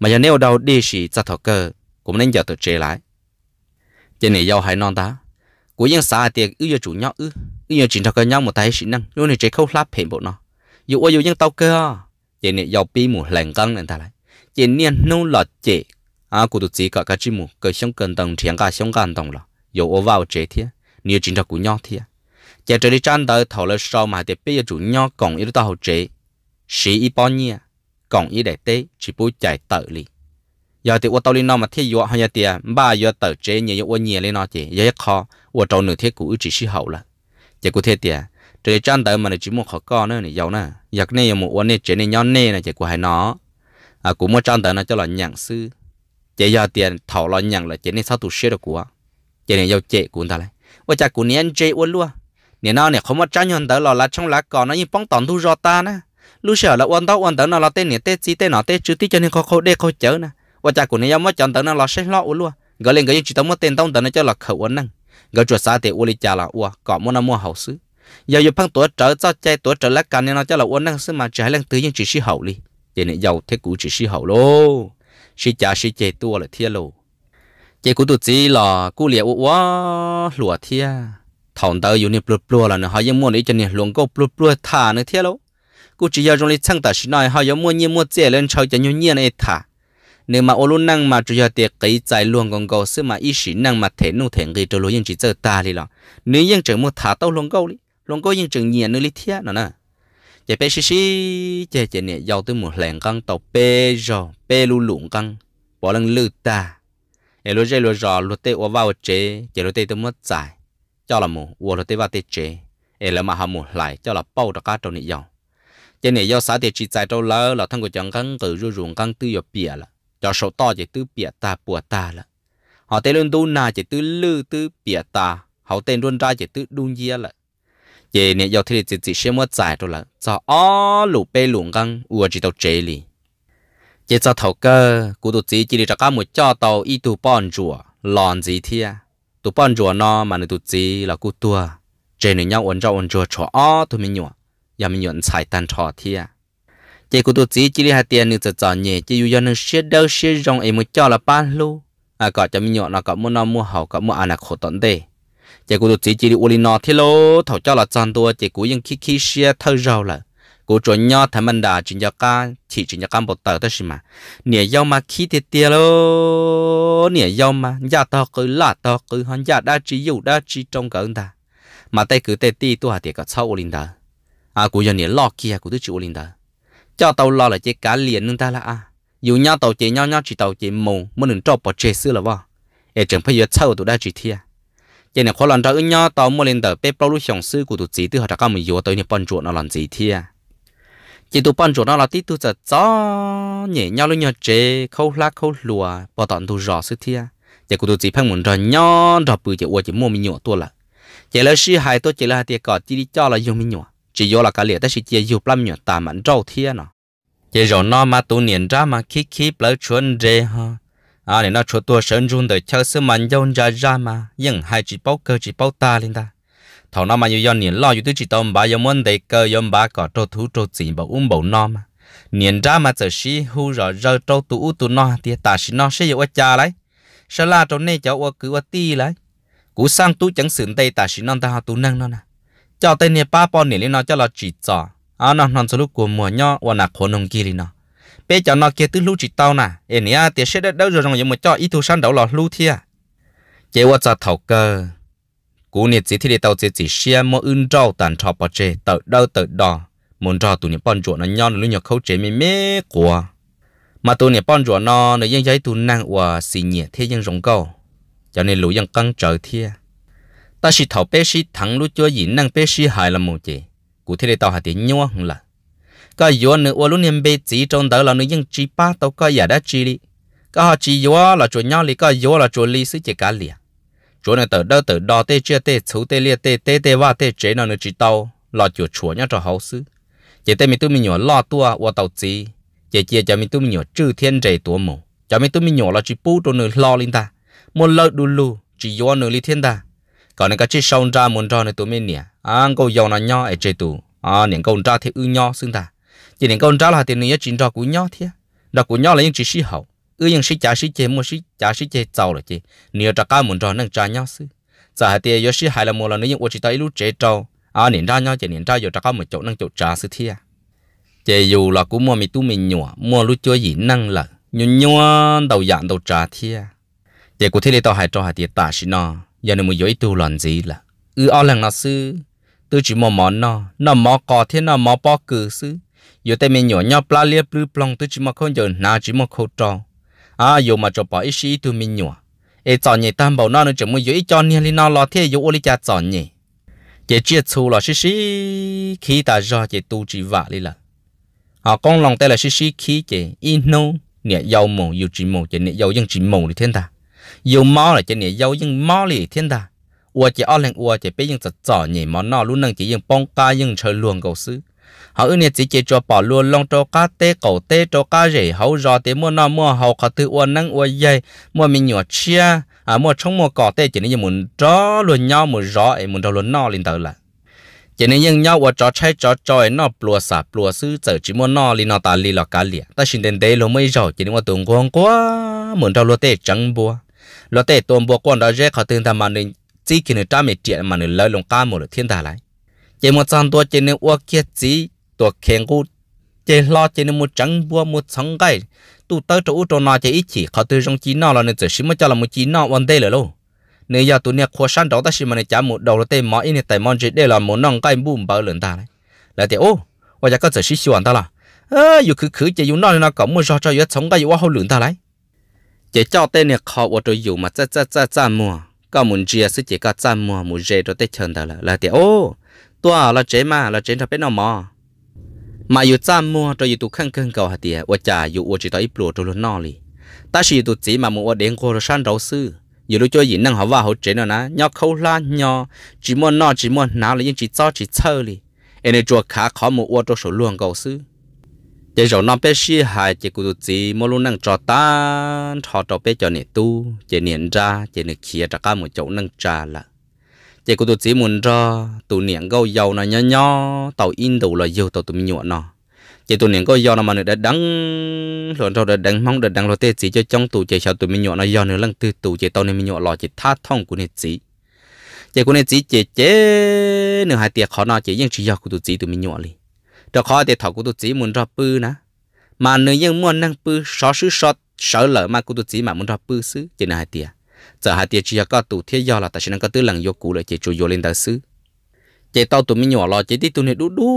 Speaker 1: mà giờ nếu đâu đi thì ra thọ cơ cũng nên giờ tôi chơi lại trên này giàu hai non ta cũ dân xã tiệc ư cho chủ nhau ư nhiều chuyện thật nhau một tay sĩ năng nhưng này chỉ khâu lắp hiện bộ nó dù ở dù nhưng tao cơ chỉ này giàu pi một lần căng nên ta lại chỉ niên nô lọt chỉ à cụ tụt chỉ cả cái chỉ một cái sống cần đồng thiện cả sống cần đồng là dù ở vào chế thế nhiều chuyện thật của nhau thế chỉ chỉ đi chăn tới thầu là sau mà để bây giờ chủ nhau còn ít tao chế sĩ ít bao nhiêu còn ít để tế chỉ bù chạy tự liền giờ thì ô tô lên nó mà thiết yếu hay là tiền ba giờ tự chế nhiều ô nhiều lên nó chỉ giờ khó ô trâu nửa thiết cũ chỉ sĩ hậu là chỉ có thế tiệt trời chân tới mà nó chỉ muốn khó co nữa này giàu nè giặc này một uốn này chế này nhon này là chỉ của hai à cũng mua chân tới nó cho là nhận sư chỉ giờ tiền thầu lo nhận là chế này sao tụ xe được của chế này giàu chế của ta này cha của niên chế uốn luôn niên nó này không có chân nhon tới lo là trong lá cỏ nó như bóng tòn thu rò ta nè lúc sợ là uốn tao uốn tới nó là tên này tên gì tên nó tên chữ tí cho nên khó khó đê khó chớ nè và cha của niên giàu mất chân tới nó lo sẽ lo uốn luôn gọi lên cái gì chỉ tao mất tên tao tới nó cho là khẩu uốn năng gỡ chuột xa thì u chả là u có mua nó mua hậu xứ giờ giờ phăng tuổi trở cho chạy tuổi trở lắc cành nó cho là u năng xứ mà chạy lăng tứ nhưng chỉ xí hậu đi vậy nên giàu thế cũ chỉ xí hậu lô xí chả xí chạy tua là thiệt lô chạy cũ tụt chỉ là cũ liệt u quá lùa thiệt thằng tao dùng nè plua plua là nó hay mua để cho nè luồng câu plua plua thả nữa thiệt lô cũ chỉ giờ trong lịch sang ta xí nói hay mua nhiều mua tiền lên chơi cho nhiều nhiều này thả nếu mà ô luôn năng mà chủ yếu tiệc cái trái luồng còn cầu xứ mà ý sĩ năng mà thể nu thể người trâu lối nhưng chỉ chơi ta đi lọ nếu nhưng chẳng một thả tao luôn câu đi luồng câu nhưng chẳng nhiều nữa lý thiệt nó nè chạy bé xí xí chạy chạy nè giàu tới một lẹn căng tàu bê rò bê lu lủng căng bỏ lăng lư ta để lối chạy lối rò lối tê ô vào chế chạy lối tê tới mất cho là một ô lối tê vào tê chế để là mà hàm một lại cho là bao đặc cá trâu nè giàu chạy nè giàu xã thì chỉ chạy trâu lơ là thằng của chẳng căng cử ruộng căng tư vào bìa cho sổ to chỉ tư bịa ta bùa ta là họ tên luôn đun na chỉ tư lư tư bịa ta họ tên luôn ra chỉ tư đun dìa là vậy nè giờ thì chỉ chỉ xem một giải rồi là cho ó lù bê lù ngang uo chỉ tàu chế li chỉ cho thầu cơ cụ tụ chỉ chỉ cho các một cho tàu y tụ bọn chùa, lòn gì thia tụ bọn chùa nó mà nè tụ chỉ là cụ tua chế nè nhau ổn cho ổn chùa cho ó tụ mình nhọ giờ mình tan trò thia chỉ có tôi chỉ chỉ là tiền nữa chọn nhẹ chỉ dù cho nó xé đâu xé rong em mới cho là ba lô à có cho mình nhọ là có mua nó mua hậu có mua ăn là khổ tận đây chỉ có tôi chỉ chỉ là uli nó thế lô thầu cho là chọn tôi chỉ có những khi khi xé thâu rau là cô chuẩn nhau thằng mình đã chỉ cho cá chỉ chỉ cho cá bột tờ đó xí mà nè giao mà khi thì tiền lô nè giao mà nhà to cứ là to cứ hơn nhà đã chỉ dụ đã chỉ trong cả ta mà tay cứ tay ti tôi hạt tiền cả sau uli đó à cô giờ nè lo kia cô tôi chịu uli đó cho tàu lo là chế cá liền nương ta là à dù nhau tàu chế nhau nhau chỉ tàu chế mù muốn đừng cho bỏ chế xưa là vợ để chẳng phải giờ sau tụi đã chỉ thia giờ này khó lần đó ứng nhau tàu mua lên tờ bếp bao lúc sòng sư của tụi chỉ từ họ đã có mình vô tới này bận chuột nó làm gì thia chỉ tụi bận chuột nó là tí tụi giờ cho nhẹ nhau lúc nhau chế khâu lá khâu lúa bỏ tận tụi rõ sư thia giờ của tụi chỉ phải muốn rồi nhau rồi bự chỉ uo chỉ mua mình nhọ tua là giờ là sư hai tôi chỉ là tiệt cọ chỉ đi cho là dùng mình nhọ chỉ do là cái liệt đó chỉ chỉ dùng lắm nhiều tà mẫn trâu thiên nó chỉ rồi nó mà tu niệm ra mà khi khi lỡ chuẩn rề ha à nên nó chúa tua sơn run đời chơi sự mạnh dồn ra ra mà nhưng hai chỉ bao cơ chỉ bao ta lên ta thầu nó mà nhiều do niệm lo dù tôi chỉ tôm bà yếm muốn để cơ yếm bà có trâu thú trâu gì bảo uống bảo no mà niệm ra mà giờ xí hu rồi giờ trâu tu u tu no thì ta xí no sẽ yêu cha lại, sẽ là trâu này cháu cứ ti lại, cú sang tu chẳng sướng đây ta xí non ta tu năng nó nè cho tên nè ba bọn nè nó cho là chỉ cho à nó nó số lúc của mùa nhọ và nó hồn nông kia lên nó bây giờ nó kia tứ lúc chỉ tao nè ê nè thì sẽ đâu rồi rồi mà cho ít thu sản đầu lò lưu thia chế vợ cho thầu cơ cú nè chỉ thì tao chỉ chỉ xe mà ưng rau tàn cho bò chê tự đâu tự đó, muốn cho tụi nè bọn chuột nó nhon lúc nhọ khâu chế mê mê của mà tụi nè bọn chuột nó nó ยัง giấy tụi nàng và xin nhẹ thế ยัง rồng câu cho nên lũ lũ ยัง căng trở thia ta chỉ thầu bé sĩ thẳng lúc cho gì năng bé sĩ hài là một gì cụ thể là tao hạt tiền nhau không là cái yếu nữa ô lúc niệm bé chỉ trong đó là nữ nhân chỉ ba tao cái giả đã chỉ đi cái họ chỉ yếu là chuyện nhau lý cái yếu là chuyện lý sự chỉ cả liền chỗ này tờ đâu tờ đo tê chia tê chú tê lia tê tê tê va tê chế nó nữa chỉ tao là chuột chúa nhau cho hậu sự chỉ tê mình tụi mình nhỏ lo tua ô tao chỉ chỉ chia cho mình tụi mình nhỏ trừ thiên trời tua mù cho mình tụi mình nhỏ là chỉ bù đồ nữa lo linh ta một lợi đù lù chỉ yếu nữa lý thiên ta còn cái chiếc sông ra muốn cho này tụi mình nè à, anh câu dầu nó nhỏ ở trên tụ à những câu ra thì ư nhỏ xưng ta chỉ những câu ra là tiền này chỉ cho cú nhỏ thế đó cú nhỏ là những chỉ sĩ hậu ư những sĩ trả sĩ chế mua sĩ trả sĩ chế giàu là chế nhiều trả cá muốn cho năng trả nhau xứ giờ hai tiền sĩ hai là một là nếu những ô chỉ tới lúc chế trâu à những ra nhau chỉ những ra giờ trả cá một chỗ năng chỗ trả xứ thế chế dù là cú mua mì tu mì nhủa mua lúc chưa gì năng là nhủa nhủa đầu dạng đầu trả thế chế cú thế này tao hai trâu hai tiền tả sĩ nó giờ này mua dối tu lòn gì là ừ ao lần nó sư tôi chỉ mò mò nó nó mò cò thế nó mò bò cử sư giờ tay mình nhỏ nhau pla lia blue plong tôi chỉ mò không giờ na chỉ mò khâu trò à giờ mà cho bỏ ít xí tôi mình nhỏ ê chọn nhỉ tam bảo nó nó chỉ mua dối cho nia li nó lo thế giờ ô li cha chọn nhỉ chỉ chia chu à, là xí xí khi ta do chỉ tu chỉ vạ đi là họ con lòng tay là xí xí khi chỉ in nô nhẹ giàu mồ dù chỉ mồ chỉ nhẹ dầu dân chỉ mồ thì thiên ta yêu mò là chỉ này yêu nhưng mò lì thiên đà ua chỉ ở lên ua chỉ biết nhưng thật rõ nhỉ món nọ luôn năng chỉ nhưng bông ca nhưng chơi luồng cầu sứ, họ ư nè chỉ chỉ cho bỏ luôn long cho cá tê cầu tê cho cá rể hấu rò tê mua nọ mua hậu khó tư ua năng ua dây mua mình nhỏ chia à mua trong mua cỏ tê chỉ nên muốn cho luôn nhau muốn rõ ấy muốn đâu luôn nọ lên tới là chỉ nên nhưng nhau ua cho chơi cho chơi nọ plua xả plua sứ, giờ chỉ mua nọ lên nọ ta li lọ cá liền, ta xin đến đây luôn mới rồi chỉ nên mua tuồng quang quá muốn đâu luôn tê trắng bùa lo tệ tuôn bộ quan đó dễ khó tin tham mà nên chỉ khi nữa trăm triệu mà nên lợi lòng cá một thiên tài lại chỉ một trăm tuổi chỉ nên uống kia chỉ tuổi khen cô, chỉ lo chỉ nên một trắng bua một trắng cái, tụ tới chỗ chỗ nào chỉ ít chỉ khó từ trong chín nào là nên chỉ xí mà cho là một chín nào vấn đề rồi luôn nếu giờ tôi nè khoa sản đó ta xí mà nên trả một đầu là tên mọi nên tại món chỉ để là một nòng gai bùn bờ lớn ta này là thế ô và giờ có chỉ xí xí hoàn ta là ơ dù cứ cứ chỉ dùng nó là cũng có một trò chơi sống gai dù hoa hậu lớn ta lại chế cho tên này khó ở chỗ dù mà cha cha cha cha mua có muốn chia sự chỉ có cha mua muốn dễ cho tết chân đó là là thế ô tua là chế mà là chế cho biết nào mà, mà dù cha mua cho dù tụ khăn khăn cầu hạt tiền ở chả dù ở chỉ tới bùa cho luôn nọ li ta chỉ tụ chỉ mà muốn đến cô rồi san đầu sư dù lúc cho gì năng họ vào hỗ trợ nó ná nhau khâu la nhau chỉ muốn nọ chỉ muốn nào là những chỉ cho chỉ chơi li em này chùa khá khó muốn ở cho số luôn cầu sư chỉ rồi nó bé xí hại chỉ cụ chỉ mỗi lúc nâng trò tan trò trò bé cho nè tu chỉ niệm ra chỉ nè kia ra cả một chỗ nâng trà là chỉ cụ chỉ muốn ra tụ niệm gâu dầu nó nhỏ nhỏ tàu in đủ là dầu tàu tụm mình nhọn nó chỉ tụ niệm gâu dầu nó mà nữa đã đắng rồi rồi đã đắng mong đã đắng rồi tê chỉ cho trong tụ chỉ sao tụm mình nhọn nó do nữa lăng tư tụ chỉ tàu nên mình nhọn lò chỉ tha thông của nè chỉ chỉ của nè chỉ chỉ chế nữa hai tiệc khó nó chỉ riêng chỉ do của tụ tụm tụi liền cho khó để thọ của tôi chỉ muốn ra bư nè mà nếu như muốn năng bư xóa sứ xót sợ lỡ mà của tôi chỉ mà muốn ra bư xứ chỉ là hai tia giờ hai tia chỉ có tụ thiết do là ta sẽ nó có tư lần vô cũ lại chỉ chủ vô lên đời xứ chỉ tao tụi mình nhỏ lo chỉ tí tụi này đu đu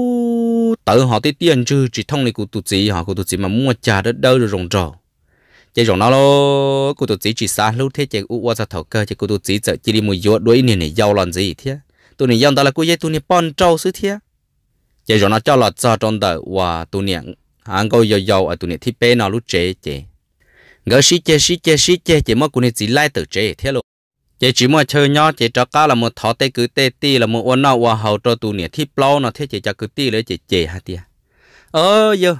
Speaker 1: tự họ tí tiền chứ chỉ thông này của tụi chỉ họ của tụi chỉ mà mua trà đất đâu rồi rồng rò chỉ rồng nó lo của tụi chỉ chỉ xa lúc thế chỉ u qua ra thầu cơ chỉ của tụi chỉ giờ chỉ đi mua vô đuổi này này giàu làm gì thế tụi này giàu đó là của dây tụi này bon trâu xứ thế giờ rồi nó cho là cho trong đời và tu niệm anh câu dầu dầu ở tu niệm thì bé nó lúc chế chế ngỡ sĩ chế sĩ chế sĩ chế chỉ mất của nên chỉ lại từ chế thế luôn chế chỉ mới chơi nhau chế cho cá là một thọ tê cứ tê ti là một ôn nào và hậu cho tu niệm thì plau nó thế chế cho cứ ti lấy chế chế hả tia ơ yo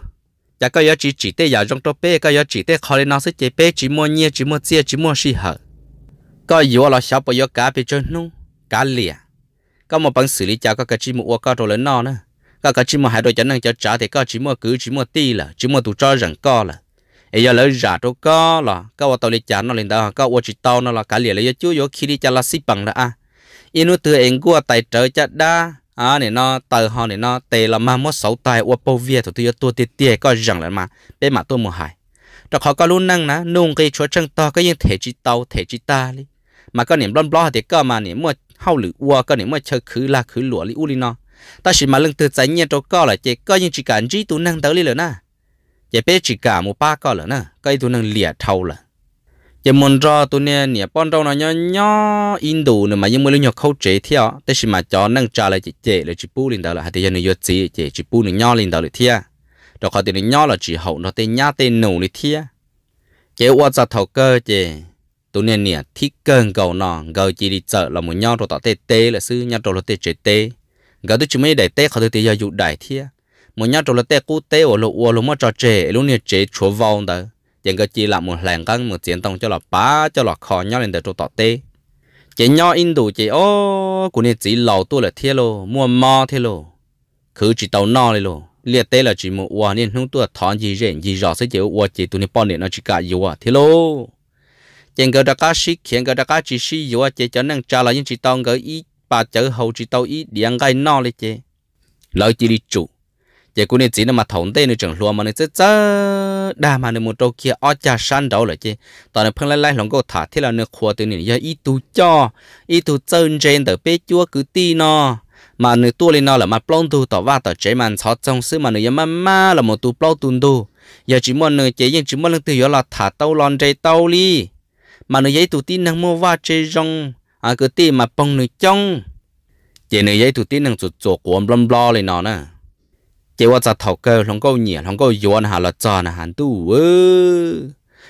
Speaker 1: chả có chỉ chỉ tê giờ trong cho bé có chỉ tê khỏi nó sẽ chế bé chỉ mới nhia chỉ mới chia chỉ mới sĩ hở có yếu là sao bây giờ cá bị chơi nung cá liền có một bằng xử lý chả có cái chỉ mua cá rồi lớn nó nữa các cái chỉ mua hai đôi chân năng cho trả thì các chỉ mua cứ chỉ mua ti là chỉ mua tụ cho rằng co là ấy giờ lấy giả đâu co là các vợ tàu lấy trả nó lên đó các vợ chỉ tàu nó là cả liền lấy chú vô khi đi cho là xí bằng đó à inu từ anh qua tài trợ cho đa à này nó từ họ này nó tề là mà mất sáu tài vợ bao việt thì tôi tôi tiệt tiệt coi rằng là mà bên mà tôi mua hai đó họ có luôn năng nè nung cái chỗ chân to cái những thể chỉ tàu thể chỉ ta đi mà có niệm lon blo thì có mà niệm mua hao lửa qua có niệm mua chơi khứ là khứ lụa li u li nó ta chỉ mà lần từ tránh nhà chỗ co là chỉ coi những chỉ cảm chỉ tu năng tới đi rồi na, chỉ biết chỉ cả một ba co rồi na, coi tu năng liệt thâu là chỉ muốn cho tu nè nè bọn đâu nó nhỏ nhỏ in đủ nữa mà nhưng mà lúc nhỏ khâu chế theo ta chỉ mà cho năng trả lại chỉ chế là chỉ bu lên đó là hai tiền này vô chế chế chỉ bu lên nhỏ lên đó là theo đó có tiền nhỏ là chỉ hậu nó tên nhá tên nổ này theo chỉ qua cho thầu cơ chỉ tu nè nè thích cơn cầu nọ gầu chỉ đi chợ là một nhau rồi tao tê tê là sư nhau rồi tê chế tê gà tôi chỉ mới để té khỏi tôi thì giờ dụ đại thia một nhát trâu là té cú té ở lỗ ở lỗ mà trò trẻ lúc này trẻ chúa vong đó chẳng có chỉ là một làng căng một tiền tông cho là ba, cho là khó nhau lên để trâu tọt té chị nhau in đủ chị ô của nên chỉ lầu tôi là thia lô mua mò thia lô cứ chỉ tàu no này lô liệt tế là chỉ một quả niên không tôi thon gì rèn gì rõ sẽ chỉ quả chỉ tôi nên bao nhiêu nó chỉ cả yếu à thia lô chẳng có đặc cá sĩ chẳng có đặc cá chỉ sĩ yếu à chỉ cho năng trả lại những chỉ tông cái ý bà chở hậu chỉ tàu ý điện gai no lên chứ lợi chỉ đi chủ chỉ cũng nên chỉ là mà thốn tên chẳng luôn mà nó chết chết đa mà nó một trâu kia ở cha san đầu lại chứ tao nên phân lại lại lòng cô thả thế là nên khoa từ nên giờ ý tu cho ý tu chân trên từ bé chúa cứ ti nó mà nên tu lên nó là mà plong tu tao va tao chế mà chó trong xứ mà nên mà mà là một tu plong tu tu giờ chỉ muốn nên chế nhưng chỉ muốn lần từ giờ là thả tàu lon chạy tàu đi mà nên giấy tu tin năng mua va chế rong à cứ tì mà bông nửa trong chị nửa giấy tụi tí năng chuột chuột của lom lo lên nó nè chị qua chặt thầu cơ không có nhỉ không có yuan hà là tròn là hàn tu ơ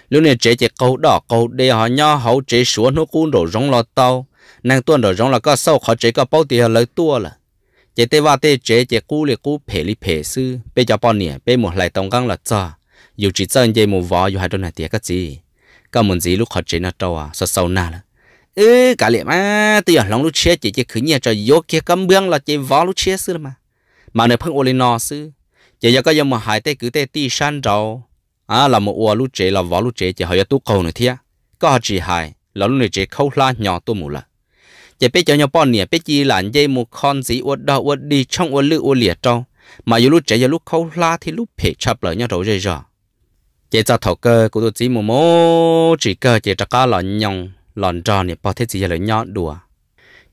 Speaker 1: lúc này chị chị câu đỏ câu đê họ nho hấu xuống nó cũng đổ rong lo tao nàng tuôn đổ rong là có sâu khó chị có bao tiền lấy tua là chị tê va tê chị cú lì cú phê lì phê sư bây giờ bao nhiêu bây một lại tông căng là tròn dù chỉ chân chị một vò dù hai đôi này tiệt cái gì cái muốn gì lúc khó chị nó trâu à sao sâu na ư ừ, cả liệm á tôi ở lòng lúc chia chỉ chỉ khử nhà cho vô kia cấm bương là chỉ vó lúc chia xứ mà mà nếu phân ô lên nọ xứ chỉ giờ có giờ mà hai tay cứ tay ti san rồi à là một ô lúc chế là vó lúc chế chỉ họ giờ tu cầu nữa thia có họ chỉ hai là lúc này chế khâu la nhỏ tu mù là chỉ biết cho nhau bọn nè biết chỉ là dây một con gì ô đo ô đi trong ô lư ô liệt trong mà giờ lúc chế giờ lúc khâu la thì lúc phải chập lời nhau rồi giờ rồi chỉ cho thầu cơ của tôi chỉ một mù chỉ cơ chỉ cho cá là nhong lòn trò nè bỏ thế gì là nhỏ đùa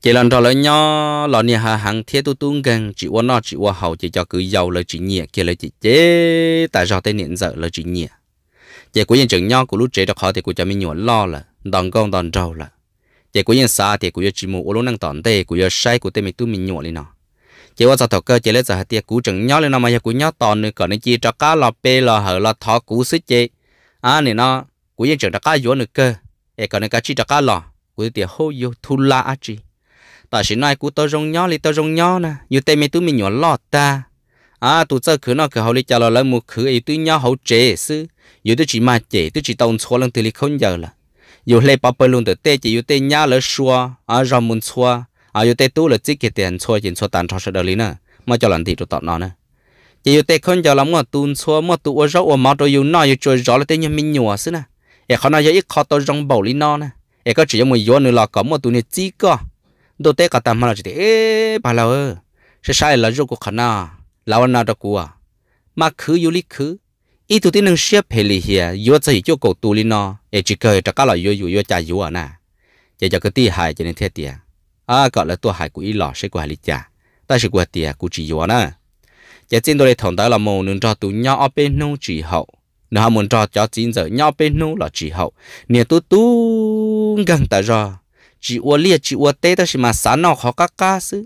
Speaker 1: chỉ lòn trò là nhỏ lòn nè hà hàng thế tu tung gần chỉ qua nó chỉ qua hậu chỉ cho cứ giàu lời chỉ nhẹ kia lời chỉ chế tại do tên niệm dở lời chỉ nhẹ chỉ của những trường nhỏ của lúc trẻ đọc họ thì của cha mình nhuận lo là đòn con đòn trâu là chỉ của những xa thì của chỉ mù ô lô năng tòn tê của sai của tên mình tu mình nhuận lên nó chỉ qua sau thọ cơ chỉ lấy giờ hạt tiền cú chừng nhó lên nó mà giờ của nhó to nữa còn nên chi cho cá lò pê lò hở lò thọ cũ xích chế à này nó của yên chừng đã cá vốn nữa cơ e còn cái chi cho cá lò cú tiệt hô yêu thu la á chi Ta sự nói cú tao rong nhó li tao rong nhó nè như tê mi tú mi nhỏ lọ ta à tụi chơi khứ nó cứ hậu li chả lò lắm một khứ ấy tú nhó hậu chế sư dù tôi chỉ mà chế tôi chỉ tông xóa lần từ li không giờ là dù lấy bao bơi luôn từ tê chỉ dù tê nhá lỡ xóa à rồi muốn xóa à dù tê tú là chỉ cái tiền xóa chỉ xóa tàn cho sự đời lý nè mà cho lần thì tọt nó nè chỉ dù tê không giờ lắm mà tuôn xóa mà tụ ở rau ở máu rồi dù nói dù chơi rõ là tê nhà mình nhùa xứ nè 也可能有一靠到绒布里那呢，也个只有么药呢啦，搞么都呢几个，都得个他妈了就得，哎，罢了，是啥了？如果可能，老那的过啊，嘛可有哩可，一度的能学赔哩些，药这就够多哩呢，也只个这个了药有药加药啊呢，也叫个地海就能贴地，啊，搞了多海古一老谁管理家，但是管地啊，估计药呢，也见到嘞同到了某能找到鸟二边弄之后。nó họ muốn cho cho chín giờ nhau bên nô là chỉ hậu nè tu tu gần ta rồi chỉ uo liệt chỉ uo tê ta chỉ mà sáng nọ khó các ca sư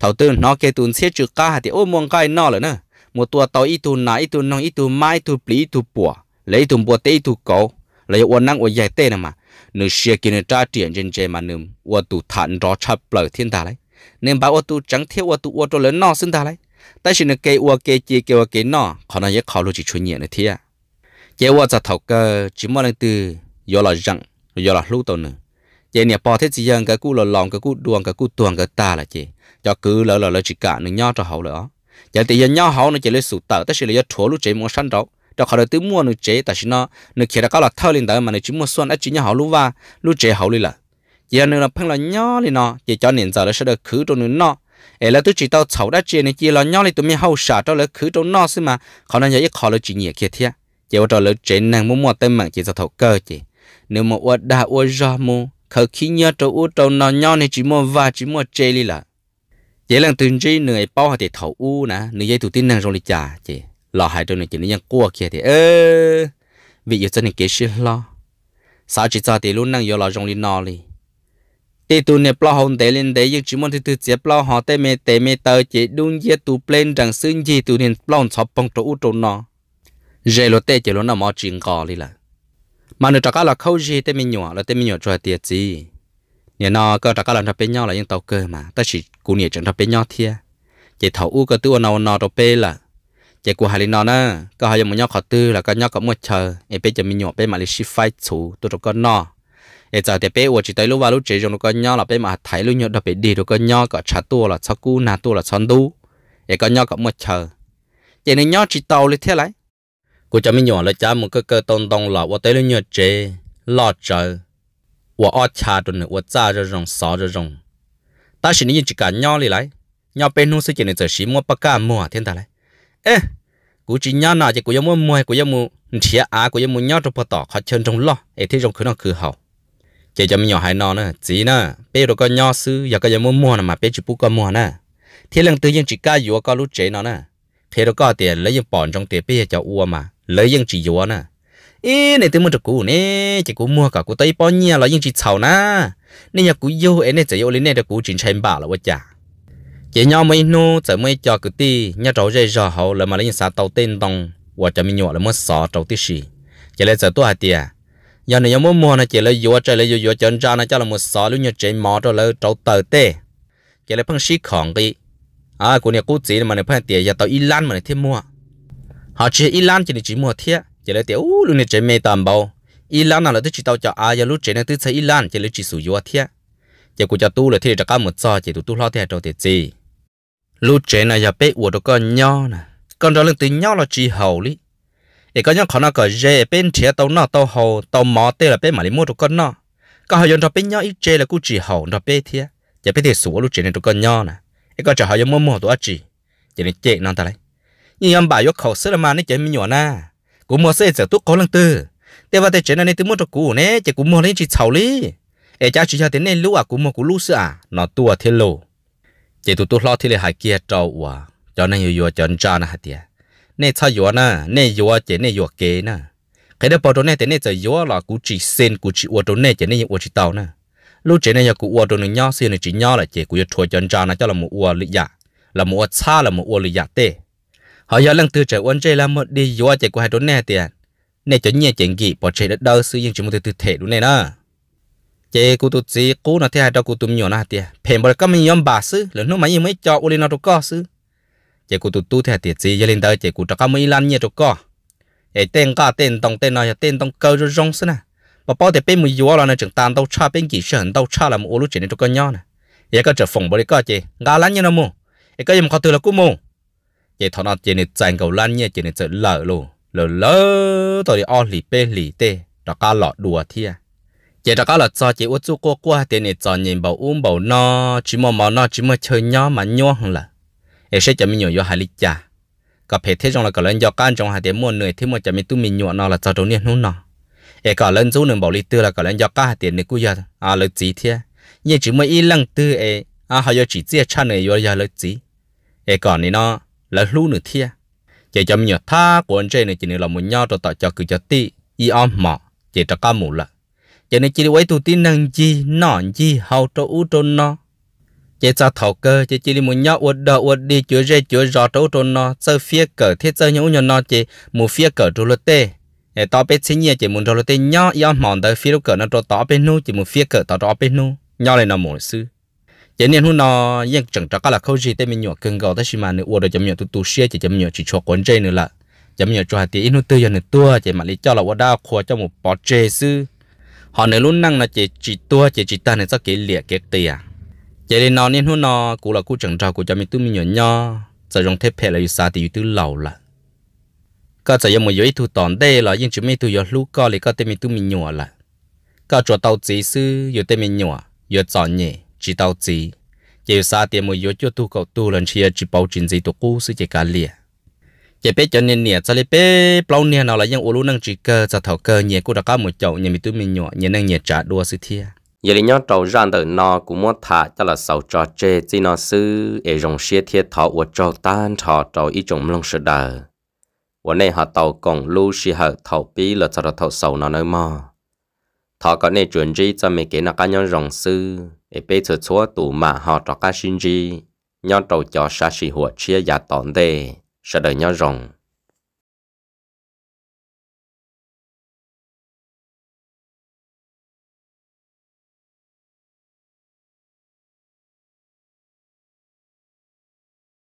Speaker 1: thầu tư nó kê tuần xếp chữ ca thì ôm muốn cái nọ rồi nè một tua tàu ít tu nà ít tu nong ít tu mai ít tu plí ít tu bùa lấy tu bùa tê ít tu cổ lấy uo năng uo dài tê nè mà nửa xe kia nửa tra tiền trên trên mà nửa uo tu thản rõ chập lở thiên ta lấy nên bảo uo tu trắng thiếu uo tu uo cho lớn nọ xưng ta lấy tại chỉ nửa kê uo kê chia kê uo kê nọ khó nói nhất khó luôn chỉ chuyện nhẹ nữa thế à chế hoa giặt thầu cơ chỉ mong lên từ do là răng rồi do là lũ tàu nữa chế nhà bò thế gì dân cái cú lò lòng cái cú đuông cái cú tuồng cái ta là chế cho cứ lỡ lỡ lỡ chỉ cả nó nhau cho hậu lỡ chế thì nhiên nhau hậu nó chỉ lấy sụt tờ tất nhiên là do thua lúc chế muốn săn đâu cho khỏi được mua nó chế tại nó nó khi đã có là thâu lên đó mà nó chỉ muốn xuân ấy chỉ nhau hậu lũ va lũ chế hậu đi là giờ nó là phăng là nhau lì nó chế cho nên giờ nó sẽ được khử trong nó nó ấy là tôi chỉ tao chậu đã chế này chỉ là nhau lì tụi mình hậu xả tao lấy trong nó xí mà khỏi nó giờ ít khỏi là chỉ nhẹ thiệt chỉ vào lỡ chuyện năng muốn mua tên mạng chỉ ra thầu cơ chỉ nếu mà ua đa ua ra mu khờ khi nhớ cho ua trâu nó nho này chỉ mua và chỉ mua chê li là chỉ là từng chi người bao thì thầu u nè nữ dây thủ tin nàng rồi trả chỉ lò hai đôi này chỉ nên cua kia thì ơ vì yêu chân này kế sinh lo sao chỉ cho thì luôn năng yêu lò rong li nò li thì tụi này bao hồng tế lên tế nhưng chỉ muốn thì từ chế bao họ tế mê tế mê tờ chỉ đúng giờ tụi plan rằng xương gì tụi này bao chọc bông trâu u trâu nọ giờ lo tê chỉ lo nó mò chuyện cò đi là mà nó nữa chắc là khâu gì tê mình nhỏ là tê mình nhỏ cho tiệt gì nhà nó cơ chắc là nó bên nhau là những tàu cơ mà ta chỉ cú nhỉ chẳng nó bên nhau thia chỉ thầu u cơ tư nó nó đâu bên là chỉ của hai nó nè cơ hai mình nhau khó tư là cơ nhau có một chờ em bây giờ mình nhỏ bên mà lịch phai chủ tôi đâu có nó em giờ thì bên chỉ tới lúc vào lúc chỉ trong có nhau là bên mà thấy lúc nhỏ đâu bên đi đâu có nhau có chả tua là sao cú na tua là son tu em có nhau có một chờ chỉ nên nhau chỉ tàu lên thế lại cô cho mình nhỏ là cha một cái cái tông tông lọ, tôi lấy lên nhớ chế lo chờ và ở cha rồi nữa tôi cha rồi rồng sợ rồi rồng ta chỉ nghĩ chỉ cả nhau đi lại nhau bên นู้น sẽ chỉ nên giờ xí mua bắp cải mua thiên ta lại ê cú chỉ nhau nào chỉ cú yêu mua mua cú yêu mua chia à, cú yêu mua nhau trong bờ tỏ khó chân trong lọ, ê thế trong khứ nó khứ hậu chỉ cho mình nhỏ hai nó nữa chỉ nữa bây giờ cái nhau sư giờ cái yêu mua mua mà bây chỉ bút có mua nữa thế lần tự nhiên chỉ cả vừa có lũ chế nó nữa thế đó có tiền lấy những bọn trong tiền bây giờ cho uo mà lấy dân chỉ dùa nè ê này tôi muốn được cũ nè chỉ cũ mua cả cũ tây bao nhiêu lấy dân chỉ sầu nè nên nhà cũ yêu ấy này chỉ yêu lấy này được cũ chỉ xem bà là quá chả chỉ nhau mới nô chỉ mới cho cứ ti nhà trâu dây giờ hậu là mà lấy sao tàu tên đồng và cho mình nhỏ là muốn sò trâu tí xì chỉ lấy giờ tôi hạt tiền giờ này giờ muốn mua này chỉ lấy dùa chơi lấy dùa chân ra này cho là muốn sò luôn nhà chỉ mò cho lấy trâu tờ tê chỉ lấy phăng xí khỏng cái à cũ nhà cũ chỉ mà này phăng tiền nhà tàu Iran mà này thêm mua họ chỉ Iran chỉ chỉ mua thiệt chỉ là tiểu luôn này chỉ mê tầm bao Iran nào là tôi chỉ tao cho ai lúc chỉ này tôi thấy Iran chỉ là chỉ sử dụng thiệt chỉ của cho tu là thiệt cho các một giờ chỉ tụi tu lo thiệt đâu thiệt gì lúc chỉ này giờ bé uổng được con nhau nè con đó lên từ nhau là chỉ hậu lý để con những khó nó có dễ bên thiệt tao nó tao hậu tao mò tê là bé mà đi mua được con nó có họ dùng cho bé nhau ít chơi là cũng chỉ hậu nó bé thiệt chỉ bé thiệt sửa lúc chỉ này được con nhau nè cái con cho họ dùng mua mua tụi chỉ chỉ này chết nó ta lấy nhưng em bảo yêu khẩu sơ mà nên chạy mi nhỏ na cú mua xe giờ tốt có lần tư thế và thế chuyện này tôi mua cho cũ nè chỉ cú mua lên chỉ sầu lý ê cha chỉ cho thế nên lúc à cú mua cũng lũ sữa à? nó tua thế lô chỉ tụt tôi lo thì lại hai kia trâu à cho nên yêu yêu cho cha na hạt tiền nè sao yêu na nè yêu chỉ nè yêu kế na cái đó bảo đồ này thế này giờ yêu là cú chỉ xin cú chỉ uo đồ này chỉ nè uo chỉ tàu na lúc chỉ nè cũng uo đồ này nhau xin này chỉ nhau là chỉ cú yêu thua cho cha na cho là một uo lý giả dạ. là một xa là một uo lý giả dạ tê họ giờ lần từ trở quân chơi làm một đi dùa chạy của hai đốn nè tiền nè chỗ nhẹ chuyện gì bỏ chạy đất đâu sử dụng chỉ một từ từ thể đúng này nè, chế cụ tụt gì cú nó thấy hai đầu cụ tụm nhỏ nó tiền phèn bỏ cái mình yếm bà sư lớn nó mấy mấy cho uli nó đâu có sứ, chế cụ tụt tu thế tiền gì giờ lên tới chế cụ cho cái mấy lan nhẹ đâu có ấy tên cả tên tông tên này tên tông cơ rồi rong sư nè mà bao thì bên mình dùa là nó chẳng tan đâu cha bên kỹ sơn đâu cha làm một ulu chỉ nên cho con nhau nè ấy có trở phòng bỏ đi có chế ngã lan như nó mu ấy có gì mà khó từ là cú mu vậy thọ nó chỉ nên chèn cầu lăn nhé chỉ nên chở lở luôn lở lở tôi đi o lì bê lì tê đó cá lọ đùa thia à. chỉ đó cá lọ cho chỉ uất chú cô qua tiền này cho nhìn bảo uống bảo no chỉ mò mò no chỉ mò chơi nhó mà nhó hơn là em sẽ cho mình nhiều vô hai lít trà có phải thế trong là có lần do can trong hai tiếng mua người thế mà cho mình tu mình nhọ nó là cho đầu niên luôn nó em có lần chú nên bảo lít tư là có lần do cá hai tiền này cũng giờ à lợi gì thế à. nhưng chỉ mới ít lăng tư em à họ giờ chỉ chia cha này giờ giờ lợi gì em còn này nó là lu nửa thia chỉ cho mình tha của anh trai này chỉ là một nhau cho tạo cho cử cho ti y om mỏ chỉ cho cá mù là chỉ nên chỉ quay tụ tin năng gì nọ gì hậu cho u cho nó chỉ cho thầu cơ chỉ chỉ là một nhau uất đỡ uất đi chúa rê chúa rõ cho u cho nó sơ phía cờ thiết sơ nhau nhau nó chỉ một phía cờ cho lót tê để tao biết xin nhẹ chỉ muốn cho lót tê nhau y om mỏ tới phía lúc cờ nó cho tao biết nu chỉ một phía cờ tỏ cho biết nu nhau này là một sư chỉ nên hôm nọ yên chẳng cho các là khâu gì tên mình nhỏ cần gạo tới xí mà nữa uo được chấm nhỏ tu tu xe chỉ chấm nhỏ chỉ cho quấn chơi nữa là chấm nhỏ cho hạt tiền nó tư giờ nữa tua chỉ mà lý cho là quá đau khổ cho một bó chơi sư họ nữa luôn năng là chỉ chỉ tua chỉ chỉ ta nữa sao kỹ liệt kỹ tiền chỉ nên nó nên hôm nọ cũng là cũng chẳng cho cũng cho mình tu mình nhỏ nhỏ giờ dùng thép phe là yêu xa thì yêu tư lâu là có giờ một yêu thu tòn đây là yên chỉ mấy tu yêu lúc có thì có tên mình tu mình nhỏ là có chỗ tàu chỉ sư yêu tên mình nhỏ yêu chọn nhỉ chỉ tàu gì chỉ xa tiền mua yếu cho tu cầu tu lần chia chỉ bảo chuyện gì tu cú sự chỉ cả liền. chỉ biết cho nên nè cho nên biết bao nè nào là những ô lú năng chỉ cơ cho thầu cơ nhẹ cô đã có một chậu nhẹ mình tu mình nhỏ nhẹ năng nhẹ trả đua sự thia giờ thì nhóc trâu ra từ nó cũng muốn thả cho là sầu trò chê chỉ nó sư để dùng xe thiệt thọ của trâu tan thọ trâu ít trồng lông sự đời วัน này họ tàu còn lưu xì hở thầu bí là cho thầu sầu nó nơi mò thọ có nên chuẩn bị cho mình kể nó cá nhân rồng sư để bây giờ chúa tụ mà họ cho cá sinh gì nhau đầu cho sa sĩ hùa chia giả tỏn đề sẽ đợi nhau rồng